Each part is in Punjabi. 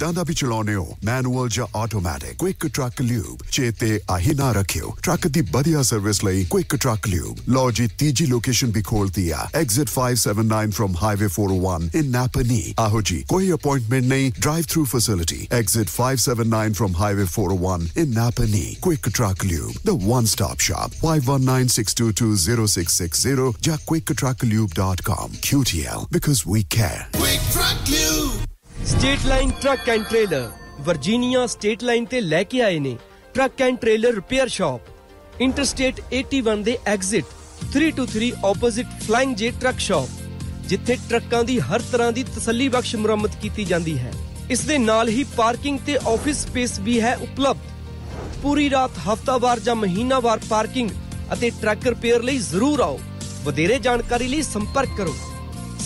ਦਾਦਾ ਵੀ ਚਲਾਉਨੇ ਹੋ ਮੈਨੂਅਲ ਜਾਂ ਆਟੋਮੈਟਿਕ ਕੁਇਕ ਟਰੱਕ ਲਿਊਬ ਚੇਤੇ ਆਹੀ ਨਾ ਰੱਖਿਓ ਟਰੱਕ ਦੀ ਵਧੀਆ ਸਰਵਿਸ ਲਈ ਕੁਇਕ ਟਰੱਕ ਲਿਊਬ ਲੋ ਜੀ ਤੀਜੀ ਲੋਕੇਸ਼ਨ ਵੀ ਖੋਲਤੀ ਆ exit 579 from highway 401 in Napanee ਆਹੋ ਜੀ ਕੋਈ ਅਪਾਇੰਟਮੈਂਟ ਨਹੀਂ drive through facility exit 579 from highway 401 in Napanee quick truck lube the one stop shop 5196220660 ਜਾਂ quicktrucklube.com qtl because we care quick truck lube state line truck and trailer Virginia state line ਤੇ ਲੈ ਕੇ ਆਏ ਨੇ truck and trailer repair shop interstate 81 ਦੇ exit 323 opposite flying J truck shop ਜਿੱਥੇ ਟਰੱਕਾਂ ਦੀ ਹਰ ਤਰ੍ਹਾਂ ਦੀ ਤਸੱਲੀ ਬਖਸ਼ ਮੁਰੰਮਤ ਕੀਤੀ ਜਾਂਦੀ ਹੈ ਇਸ ਦੇ ਨਾਲ ਹੀ ਪਾਰਕਿੰਗ ਤੇ ਆਫਿਸ ਸਪੇਸ ਵੀ ਹੈ ਉਪਲਬਧ ਪੂਰੀ ਰਾਤ ਹਫਤਾਵਾਰ ਜਾਂ ਮਹੀਨਾਵਾਰ ਪਾਰਕਿੰਗ ਅਤੇ ਟਰੱਕ ਰਿਪੇਅਰ ਲਈ ਜ਼ਰੂਰ ਆਓ ਵਧੇਰੇ ਜਾਣਕਾਰੀ ਲਈ ਸੰਪਰਕ ਕਰੋ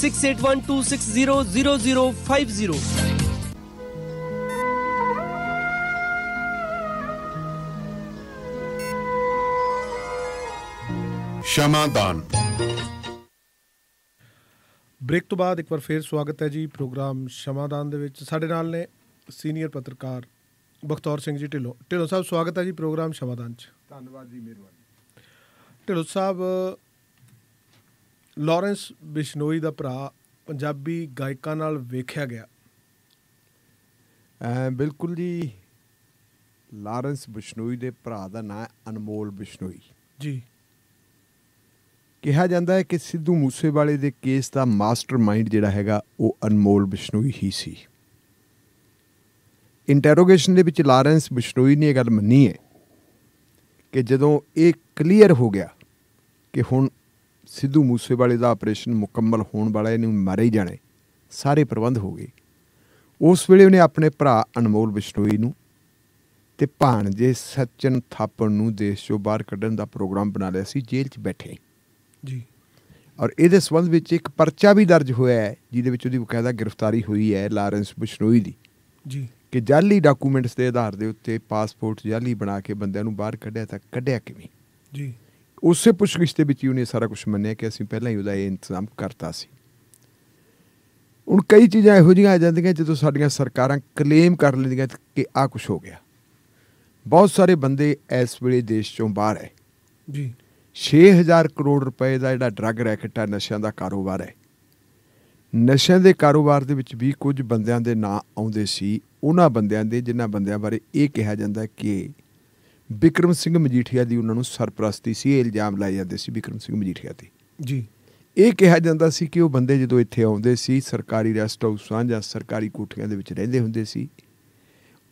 6812600050 ਸ਼ਮਾਦਾਨ ਬ੍ਰੇਕ ਤੋਂ ਬਾਅਦ ਇੱਕ ਵਾਰ ਫੇਰ ਸਵਾਗਤ ਹੈ ਜੀ ਪ੍ਰੋਗਰਾਮ ਸ਼ਮਾਦਾਨ ਦੇ ਵਿੱਚ ਸਾਡੇ ਨਾਲ ਨੇ ਸੀਨੀਅਰ ਪੱਤਰਕਾਰ ਬਖਤੌਰ ਸਿੰਘ ਜੀ ਢਿੱਲੋਂ ਢਿੱਲੋਂ ਸਾਹਿਬ ਸਵਾਗਤ ਹੈ ਜੀ ਪ੍ਰੋਗਰਾਮ ਸ਼ਮਾਦਾਨ ਚ ਧੰਨਵਾਦ ਜੀ ਮਿਹਰਬਾਨੀ ਢਿੱਲੋਂ ਸਾਹਿਬ ਲਾਰੈਂਸ ਬਿਸ਼ਨੋਈ ਦਾ ਭਰਾ ਪੰਜਾਬੀ ਗਾਇਕਾਂ ਨਾਲ ਵੇਖਿਆ ਗਿਆ ਐ ਬਿਲਕੁਲ ਜੀ ਲਾਰੈਂਸ ਬਿਸ਼ਨੋਈ ਦੇ ਭਰਾ ਦਾ ਨਾਮ ਅਨਮੋਲ ਬਿਸ਼ਨੋਈ ਜੀ ਕਿਹਾ ਜਾਂਦਾ ਹੈ ਕਿ ਸਿੱਧੂ ਮੂਸੇਵਾਲੇ ਦੇ ਕੇਸ ਦਾ ਮਾਸਟਰਮਾਈਂਡ ਜਿਹੜਾ ਹੈਗਾ ਉਹ ਅਨਮੋਲ ਬਿਸ਼ਨੋਈ ਹੀ ਸੀ ਇੰਟਰੋਗੇਸ਼ਨ ਦੇ ਵਿੱਚ ਲਾਰੈਂਸ ਬਿਸ਼ਨੋਈ ਨੇ ਇਹ ਗੱਲ ਮੰਨੀ ਹੈ ਕਿ ਜਦੋਂ ਇਹ ਕਲੀਅਰ ਹੋ ਗਿਆ ਕਿ ਹੁਣ ਸਿੱਧੂ ਮੂਸੇਵਾਲੇ ਦਾ ਆਪਰੇਸ਼ਨ ਮੁਕੰਮਲ ਹੋਣ ਵਾਲਾ ਇਹਨੂੰ ਮਾਰੇ ਹੀ ਸਾਰੇ ਪ੍ਰਬੰਧ ਹੋ ਗਏ ਉਸ ਵੇਲੇ ਉਹਨੇ ਆਪਣੇ ਭਰਾ ਅਨਮੋਲ ਬਿਸ਼ਨੋਈ ਨੂੰ ਤੇ ਭਾਣਜੇ ਸਚਨ ਥਾਪਣ ਨੂੰ ਦੇਸ਼ ਤੋਂ ਬਾਹਰ ਕੱਢਣ ਦਾ ਪ੍ਰੋਗਰਾਮ ਬਣਾ ਲਿਆ ਸੀ ਜੇਲ੍ਹ 'ਚ ਬੈਠੇ ਜੀ ਔਰ ਇਹਦੇ ਸਬੰਧ ਵਿੱਚ ਇੱਕ ਪਰਚਾ ਵੀ ਦਰਜ ਹੋਇਆ ਹੈ ਜਿਹਦੇ ਵਿੱਚ ਉਹਦੀ ਬਕਾਇਦਾ ਗ੍ਰਿਫਤਾਰੀ ਹੋਈ ਹੈ ਲਾਰੈਂਸ ਬਿਸ਼ਨੋਈ ਦੀ ਜੀ ਕਿ ਜਾਲੀ ਡਾਕੂਮੈਂਟਸ ਦੇ ਆਧਾਰ ਦੇ ਉੱਤੇ ਪਾਸਪੋਰਟ ਜਾਲੀ ਬਣਾ ਕੇ ਬੰਦਿਆਂ ਨੂੰ ਬਾਹਰ ਕੱਢਿਆ ਤਾਂ ਕੱਢਿਆ ਕਿਵੇਂ ਜੀ ਉਸੇ ਪੁੱਛਗਿੱਛ ਦੇ ਵਿੱਚ ਹੀ ਉਹਨੇ ਸਾਰਾ ਕੁਝ ਮੰਨਿਆ ਕਿ ਅਸੀਂ ਪਹਿਲਾਂ ਹੀ ਉਹਦਾ ਇਹ ਇੰਤਜ਼ਾਮ ਕਰਤਾ ਸੀ ਹੁਣ ਕਈ ਚੀਜ਼ਾਂ ਇਹੋ ਜਿਹੀਆਂ ਆ ਜਾਂਦੀਆਂ ਜਦੋਂ ਸਾਡੀਆਂ ਸਰਕਾਰਾਂ ਕਲੇਮ ਕਰ ਲੈਂਦੀਆਂ ਕਿ ਆ ਕੁਝ ਹੋ ਗਿਆ ਬਹੁਤ ਸਾਰੇ ਬੰਦੇ ਇਸ ਵੇਲੇ ਦੇਸ਼ ਚੋਂ ਬਾਹਰ ਹੈ ਜੀ 6000 ਕਰੋੜ ਰੁਪਏ ਦਾ ਜਿਹੜਾ ਡਰੱਗ ਰੈਕਟ ਹੈ ਨਸ਼ਿਆਂ ਦਾ ਕਾਰੋਬਾਰ ਹੈ ਨਸ਼ਿਆਂ ਦੇ ਕਾਰੋਬਾਰ ਦੇ ਵਿੱਚ ਵੀ ਕੁਝ ਬੰਦਿਆਂ ਦੇ ਨਾਂ ਆਉਂਦੇ ਸੀ ਉਹਨਾਂ ਬੰਦਿਆਂ ਦੇ ਜਿਨ੍ਹਾਂ ਬੰਦਿਆਂ ਬਾਰੇ ਇਹ ਕਿਹਾ ਜਾਂਦਾ ਕਿ ਬਿਕਰਮ ਸਿੰਘ ਮਜੀਠੀਆ ਦੀ ਉਹਨਾਂ ਨੂੰ ਸਰਪ੍ਰਸਤੀ ਸੀ ਇਲਜ਼ਾਮ ਲਾਏ ਜਾਂਦੇ ਸੀ ਬਿਕਰਮ ਸਿੰਘ ਮਜੀਠੀਆ ਤੇ ਜੀ ਇਹ ਕਿਹਾ ਜਾਂਦਾ ਸੀ ਕਿ ਉਹ ਬੰਦੇ ਜਦੋਂ ਇੱਥੇ ਆਉਂਦੇ ਸੀ ਸਰਕਾਰੀ ਰੈਸਟ ਹਾਊਸਾਂ ਜਾਂ ਸਰਕਾਰੀ ਕੋਠੀਆਂ ਦੇ ਵਿੱਚ ਰਹਿੰਦੇ ਹੁੰਦੇ ਸੀ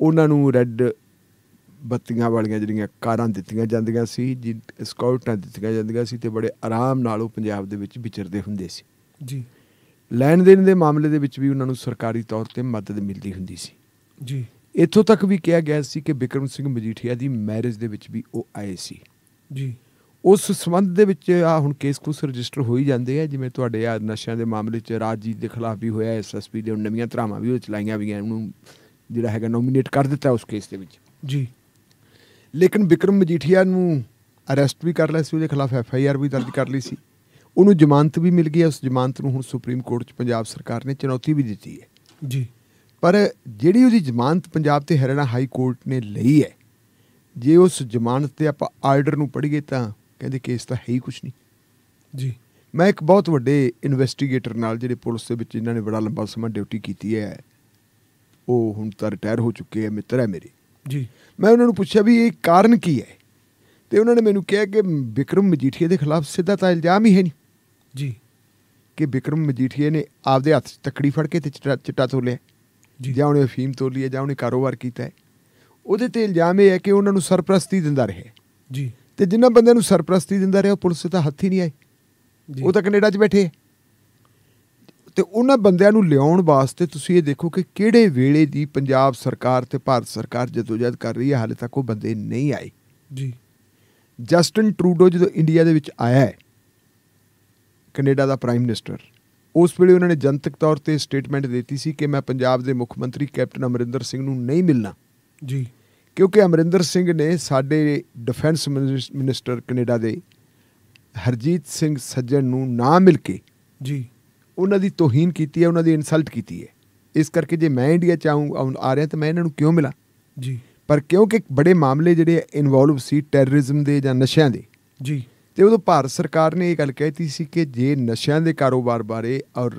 ਉਹਨਾਂ ਨੂੰ ਰੈੱਡ ਬੱਤੀਆਂ ਵਾਲੀਆਂ ਜਿਹੜੀਆਂ ਕਾਰਾਂ ਦਿੱਤੀਆਂ ਜਾਂਦੀਆਂ ਸੀ ਜੀ ਸਕਾਊਟਾਂ ਦਿੱਤੀਆਂ ਜਾਂਦੀਆਂ ਸੀ ਤੇ ਬੜੇ ਆਰਾਮ ਨਾਲ ਉਹ ਪੰਜਾਬ ਦੇ ਵਿੱਚ ਵਿਚਰਦੇ ਹੁੰਦੇ ਸੀ ਜੀ ਲੈਣ ਦੇਣ ਦੇ ਮਾਮਲੇ ਦੇ ਵਿੱਚ ਵੀ ਉਹਨਾਂ ਨੂੰ ਸਰਕਾਰੀ ਤੌਰ ਤੇ ਮਦਦ ਮਿਲਦੀ ਹੁੰਦੀ ਸੀ ਜੀ ਇੱਥੋਂ ਤੱਕ ਵੀ ਕਿਹਾ ਗਿਆ ਸੀ ਕਿ ਬਿਕਰਮ ਸਿੰਘ ਮਜੀਠੀਆ ਦੀ ਮੈਰਿਜ ਦੇ ਵਿੱਚ ਵੀ ਉਹ ਆਏ ਸੀ ਜੀ ਉਸ ਸਬੰਧ ਦੇ ਵਿੱਚ ਆ ਹੁਣ ਕੇਸ ਕੁਸ ਰਜਿਸਟਰ ਹੋ ਹੀ ਜਾਂਦੇ ਆ ਜਿਵੇਂ ਤੁਹਾਡੇ ਆ ਨਸ਼ਿਆਂ ਦੇ ਮਾਮਲੇ 'ਚ ਰਾਜਜੀਤ ਦੇ ਖਿਲਾਫ ਵੀ ਹੋਇਆ ਐਸਐਸਪੀ ਦੇ ਨਵੀਆਂ ਧਰਾਵਾਂ ਵੀ ਉਹ ਚਲਾਈਆਂ ਵੀ ਉਹਨੂੰ ਜਿਹੜਾ ਹੈਗਾ ਨੋਮੀਨੇਟ ਕਰ ਦਿੱਤਾ ਉਸ ਕੇਸ ਦੇ ਵਿੱਚ ਜੀ ਲੇਕਿਨ ਬਿਕਰਮ ਮਜੀਠੀਆ ਨੂੰ ਅਰੈਸਟ ਵੀ ਕਰ ਲਿਆ ਸੀ ਉਹਦੇ ਖਿਲਾਫ ਐਫ ਆਈ ਆਰ ਵੀ ਦਰਜ ਕਰ ਲਈ ਸੀ ਉਹਨੂੰ ਜ਼ਮਾਨਤ ਵੀ ਮਿਲ ਗਈ ਉਸ ਜ਼ਮਾਨਤ ਨੂੰ ਹੁਣ ਸੁਪਰੀਮ ਕੋਰਟ 'ਚ ਪੰਜਾਬ ਸਰਕਾਰ ਨੇ ਚੁਣੌਤੀ ਵੀ ਦਿੱਤੀ ਹੈ ਜੀ ਪਰ ਜਿਹੜੀ ਉਹਦੀ ਜ਼ਮਾਨਤ ਪੰਜਾਬ ਤੇ ਹਰਿਆਣਾ ਹਾਈ ਕੋਰਟ ਨੇ ਲਈ ਹੈ ਜੇ ਉਸ ਜ਼ਮਾਨਤ ਤੇ ਆਪਾਂ ਆਰਡਰ ਨੂੰ ਪੜ੍ਹੀਏ ਤਾਂ ਕਹਿੰਦੇ ਕੇਸ ਤਾਂ ਹੈ ਹੀ ਕੁਝ ਨਹੀਂ ਜੀ ਮੈਂ ਇੱਕ ਬਹੁਤ ਵੱਡੇ ਇਨਵੈਸਟੀਗੇਟਰ ਨਾਲ ਜਿਹੜੇ ਪੁਲਿਸ ਦੇ ਵਿੱਚ ਇਹਨਾਂ ਨੇ ਬੜਾ ਲੰਬਾ ਸਮਾਂ ਡਿਊਟੀ ਕੀਤੀ ਹੈ ਉਹ ਹੁਣ ਤਾਂ ਰਿਟਾਇਰ ਹੋ ਚੁੱਕੇ ਹੈ ਮਿੱਤਰ ਹੈ ਮੇਰੇ ਜੀ ਮੈਂ ਉਹਨਾਂ ਨੂੰ ਪੁੱਛਿਆ ਵੀ ਇਹ ਕਾਰਨ ਕੀ ਹੈ ਤੇ ਉਹਨਾਂ ਨੇ ਮੈਨੂੰ ਕਿਹਾ ਕਿ ਵਿਕਰਮ ਮਜੀਠੀਏ ਦੇ ਖਿਲਾਫ ਸਿੱਧਾ ਤਾਂ ਇਲਜ਼ਾਮ ਹੀ ਹੈ ਨਹੀਂ ਜੀ ਕਿ ਵਿਕਰਮ ਮਜੀਠੀਏ ਨੇ ਆਪਦੇ ਹੱਥ 'ਚ ਤਕੜੀ ਫੜ ਕੇ ਤੇ ਚਿੱਟਾ ਤੋਲਿਆ ਜਾਂ ਉਹਨੇ ਫੀਮ ਤੋਲੀ ਹੈ ਜਾਂ ਉਹਨੇ ਕਾਰੋਬਾਰ ਕੀਤਾ ਹੈ ਉਹਦੇ ਤੇ ਇਲਜ਼ਾਮ ਇਹ ਹੈ ਕਿ ਉਹਨਾਂ ਨੂੰ ਸਰਪ੍ਰਸਤੀ ਦਿੰਦਾ ਰਿਹਾ ਜੀ ਤੇ ਜਿਨ੍ਹਾਂ ਬੰਦਿਆਂ ਨੂੰ ਸਰਪ੍ਰਸਤੀ ਦਿੰਦਾ ਰਿਹਾ ਉਹ ਪੁਲਿਸ ਤਾਂ ਹੱਥ ਹੀ ਨਹੀਂ ਜੀ ਉਹ ਤਾਂ ਕੈਨੇਡਾ 'ਚ ਬੈਠੇ ਤੇ ਉਹਨਾਂ ਬੰਦਿਆਂ ਨੂੰ ਲਿਆਉਣ ਵਾਸਤੇ ਤੁਸੀਂ ਇਹ ਦੇਖੋ ਕਿ ਕਿਹੜੇ ਵੇਲੇ ਦੀ ਪੰਜਾਬ ਸਰਕਾਰ ਤੇ ਭਾਰਤ ਸਰਕਾਰ ਜਦ ਕਰ ਰਹੀ ਹੈ ਹਾਲੇ ਤੱਕ ਉਹ ਬੰਦੇ ਨਹੀਂ ਆਏ ਜੀ ਜਸਟਨ ਟਰੂਡੋ ਜਦੋਂ ਇੰਡੀਆ ਦੇ ਵਿੱਚ ਆਇਆ ਹੈ ਕੈਨੇਡਾ ਦਾ ਪ੍ਰਾਈਮ ਮਿਨਿਸਟਰ ਉਸ ਵੇਲੇ ਉਹਨਾਂ ਨੇ ਜਨਤਕ ਤੌਰ ਤੇ ਸਟੇਟਮੈਂਟ ਦਿੱਤੀ ਸੀ ਕਿ ਮੈਂ ਪੰਜਾਬ ਦੇ ਮੁੱਖ ਮੰਤਰੀ ਕੈਪਟਨ ਅਮਰਿੰਦਰ ਸਿੰਘ ਨੂੰ ਨਹੀਂ ਮਿਲਣਾ ਜੀ ਕਿਉਂਕਿ ਅਮਰਿੰਦਰ ਸਿੰਘ ਨੇ ਸਾਡੇ ਡਿਫੈਂਸ ਮਿਨਿਸਟਰ ਕੈਨੇਡਾ ਦੇ ਹਰਜੀਤ ਸਿੰਘ ਸੱਜਣ ਨੂੰ ਨਾ ਮਿਲ ਕੇ ਜੀ ਉਹਨਾਂ ਦੀ ਤੋਹੀਨ ਕੀਤੀ ਹੈ ਉਹਨਾਂ ਦੀ ਇਨਸਲਟ ਕੀਤੀ ਹੈ ਇਸ ਕਰਕੇ ਜੇ ਮੈਂ ਇੰਡੀਆ ਚ ਆਉਂ ਆ ਰਿਹਾ ਤਾਂ ਮੈਂ ਇਹਨਾਂ ਨੂੰ ਕਿਉਂ ਮਿਲਾਂ ਜੀ ਪਰ ਕਿਉਂਕਿ ਬੜੇ ਮਾਮਲੇ ਜਿਹੜੇ ਇਨਵੋਲਵ ਸੀ ਟੈਰਰਿਜ਼ਮ ਦੇ ਜਾਂ ਨਸ਼ਿਆਂ ਦੇ ਜੀ ਤੇ ਉਦੋਂ ਭਾਰਤ ਸਰਕਾਰ ਨੇ ਇਹ ਗੱਲ ਕਹਿਤੀ ਸੀ ਕਿ ਜੇ ਨਸ਼ਿਆਂ ਦੇ ਕਾਰੋਬਾਰ ਬਾਰੇ ਔਰ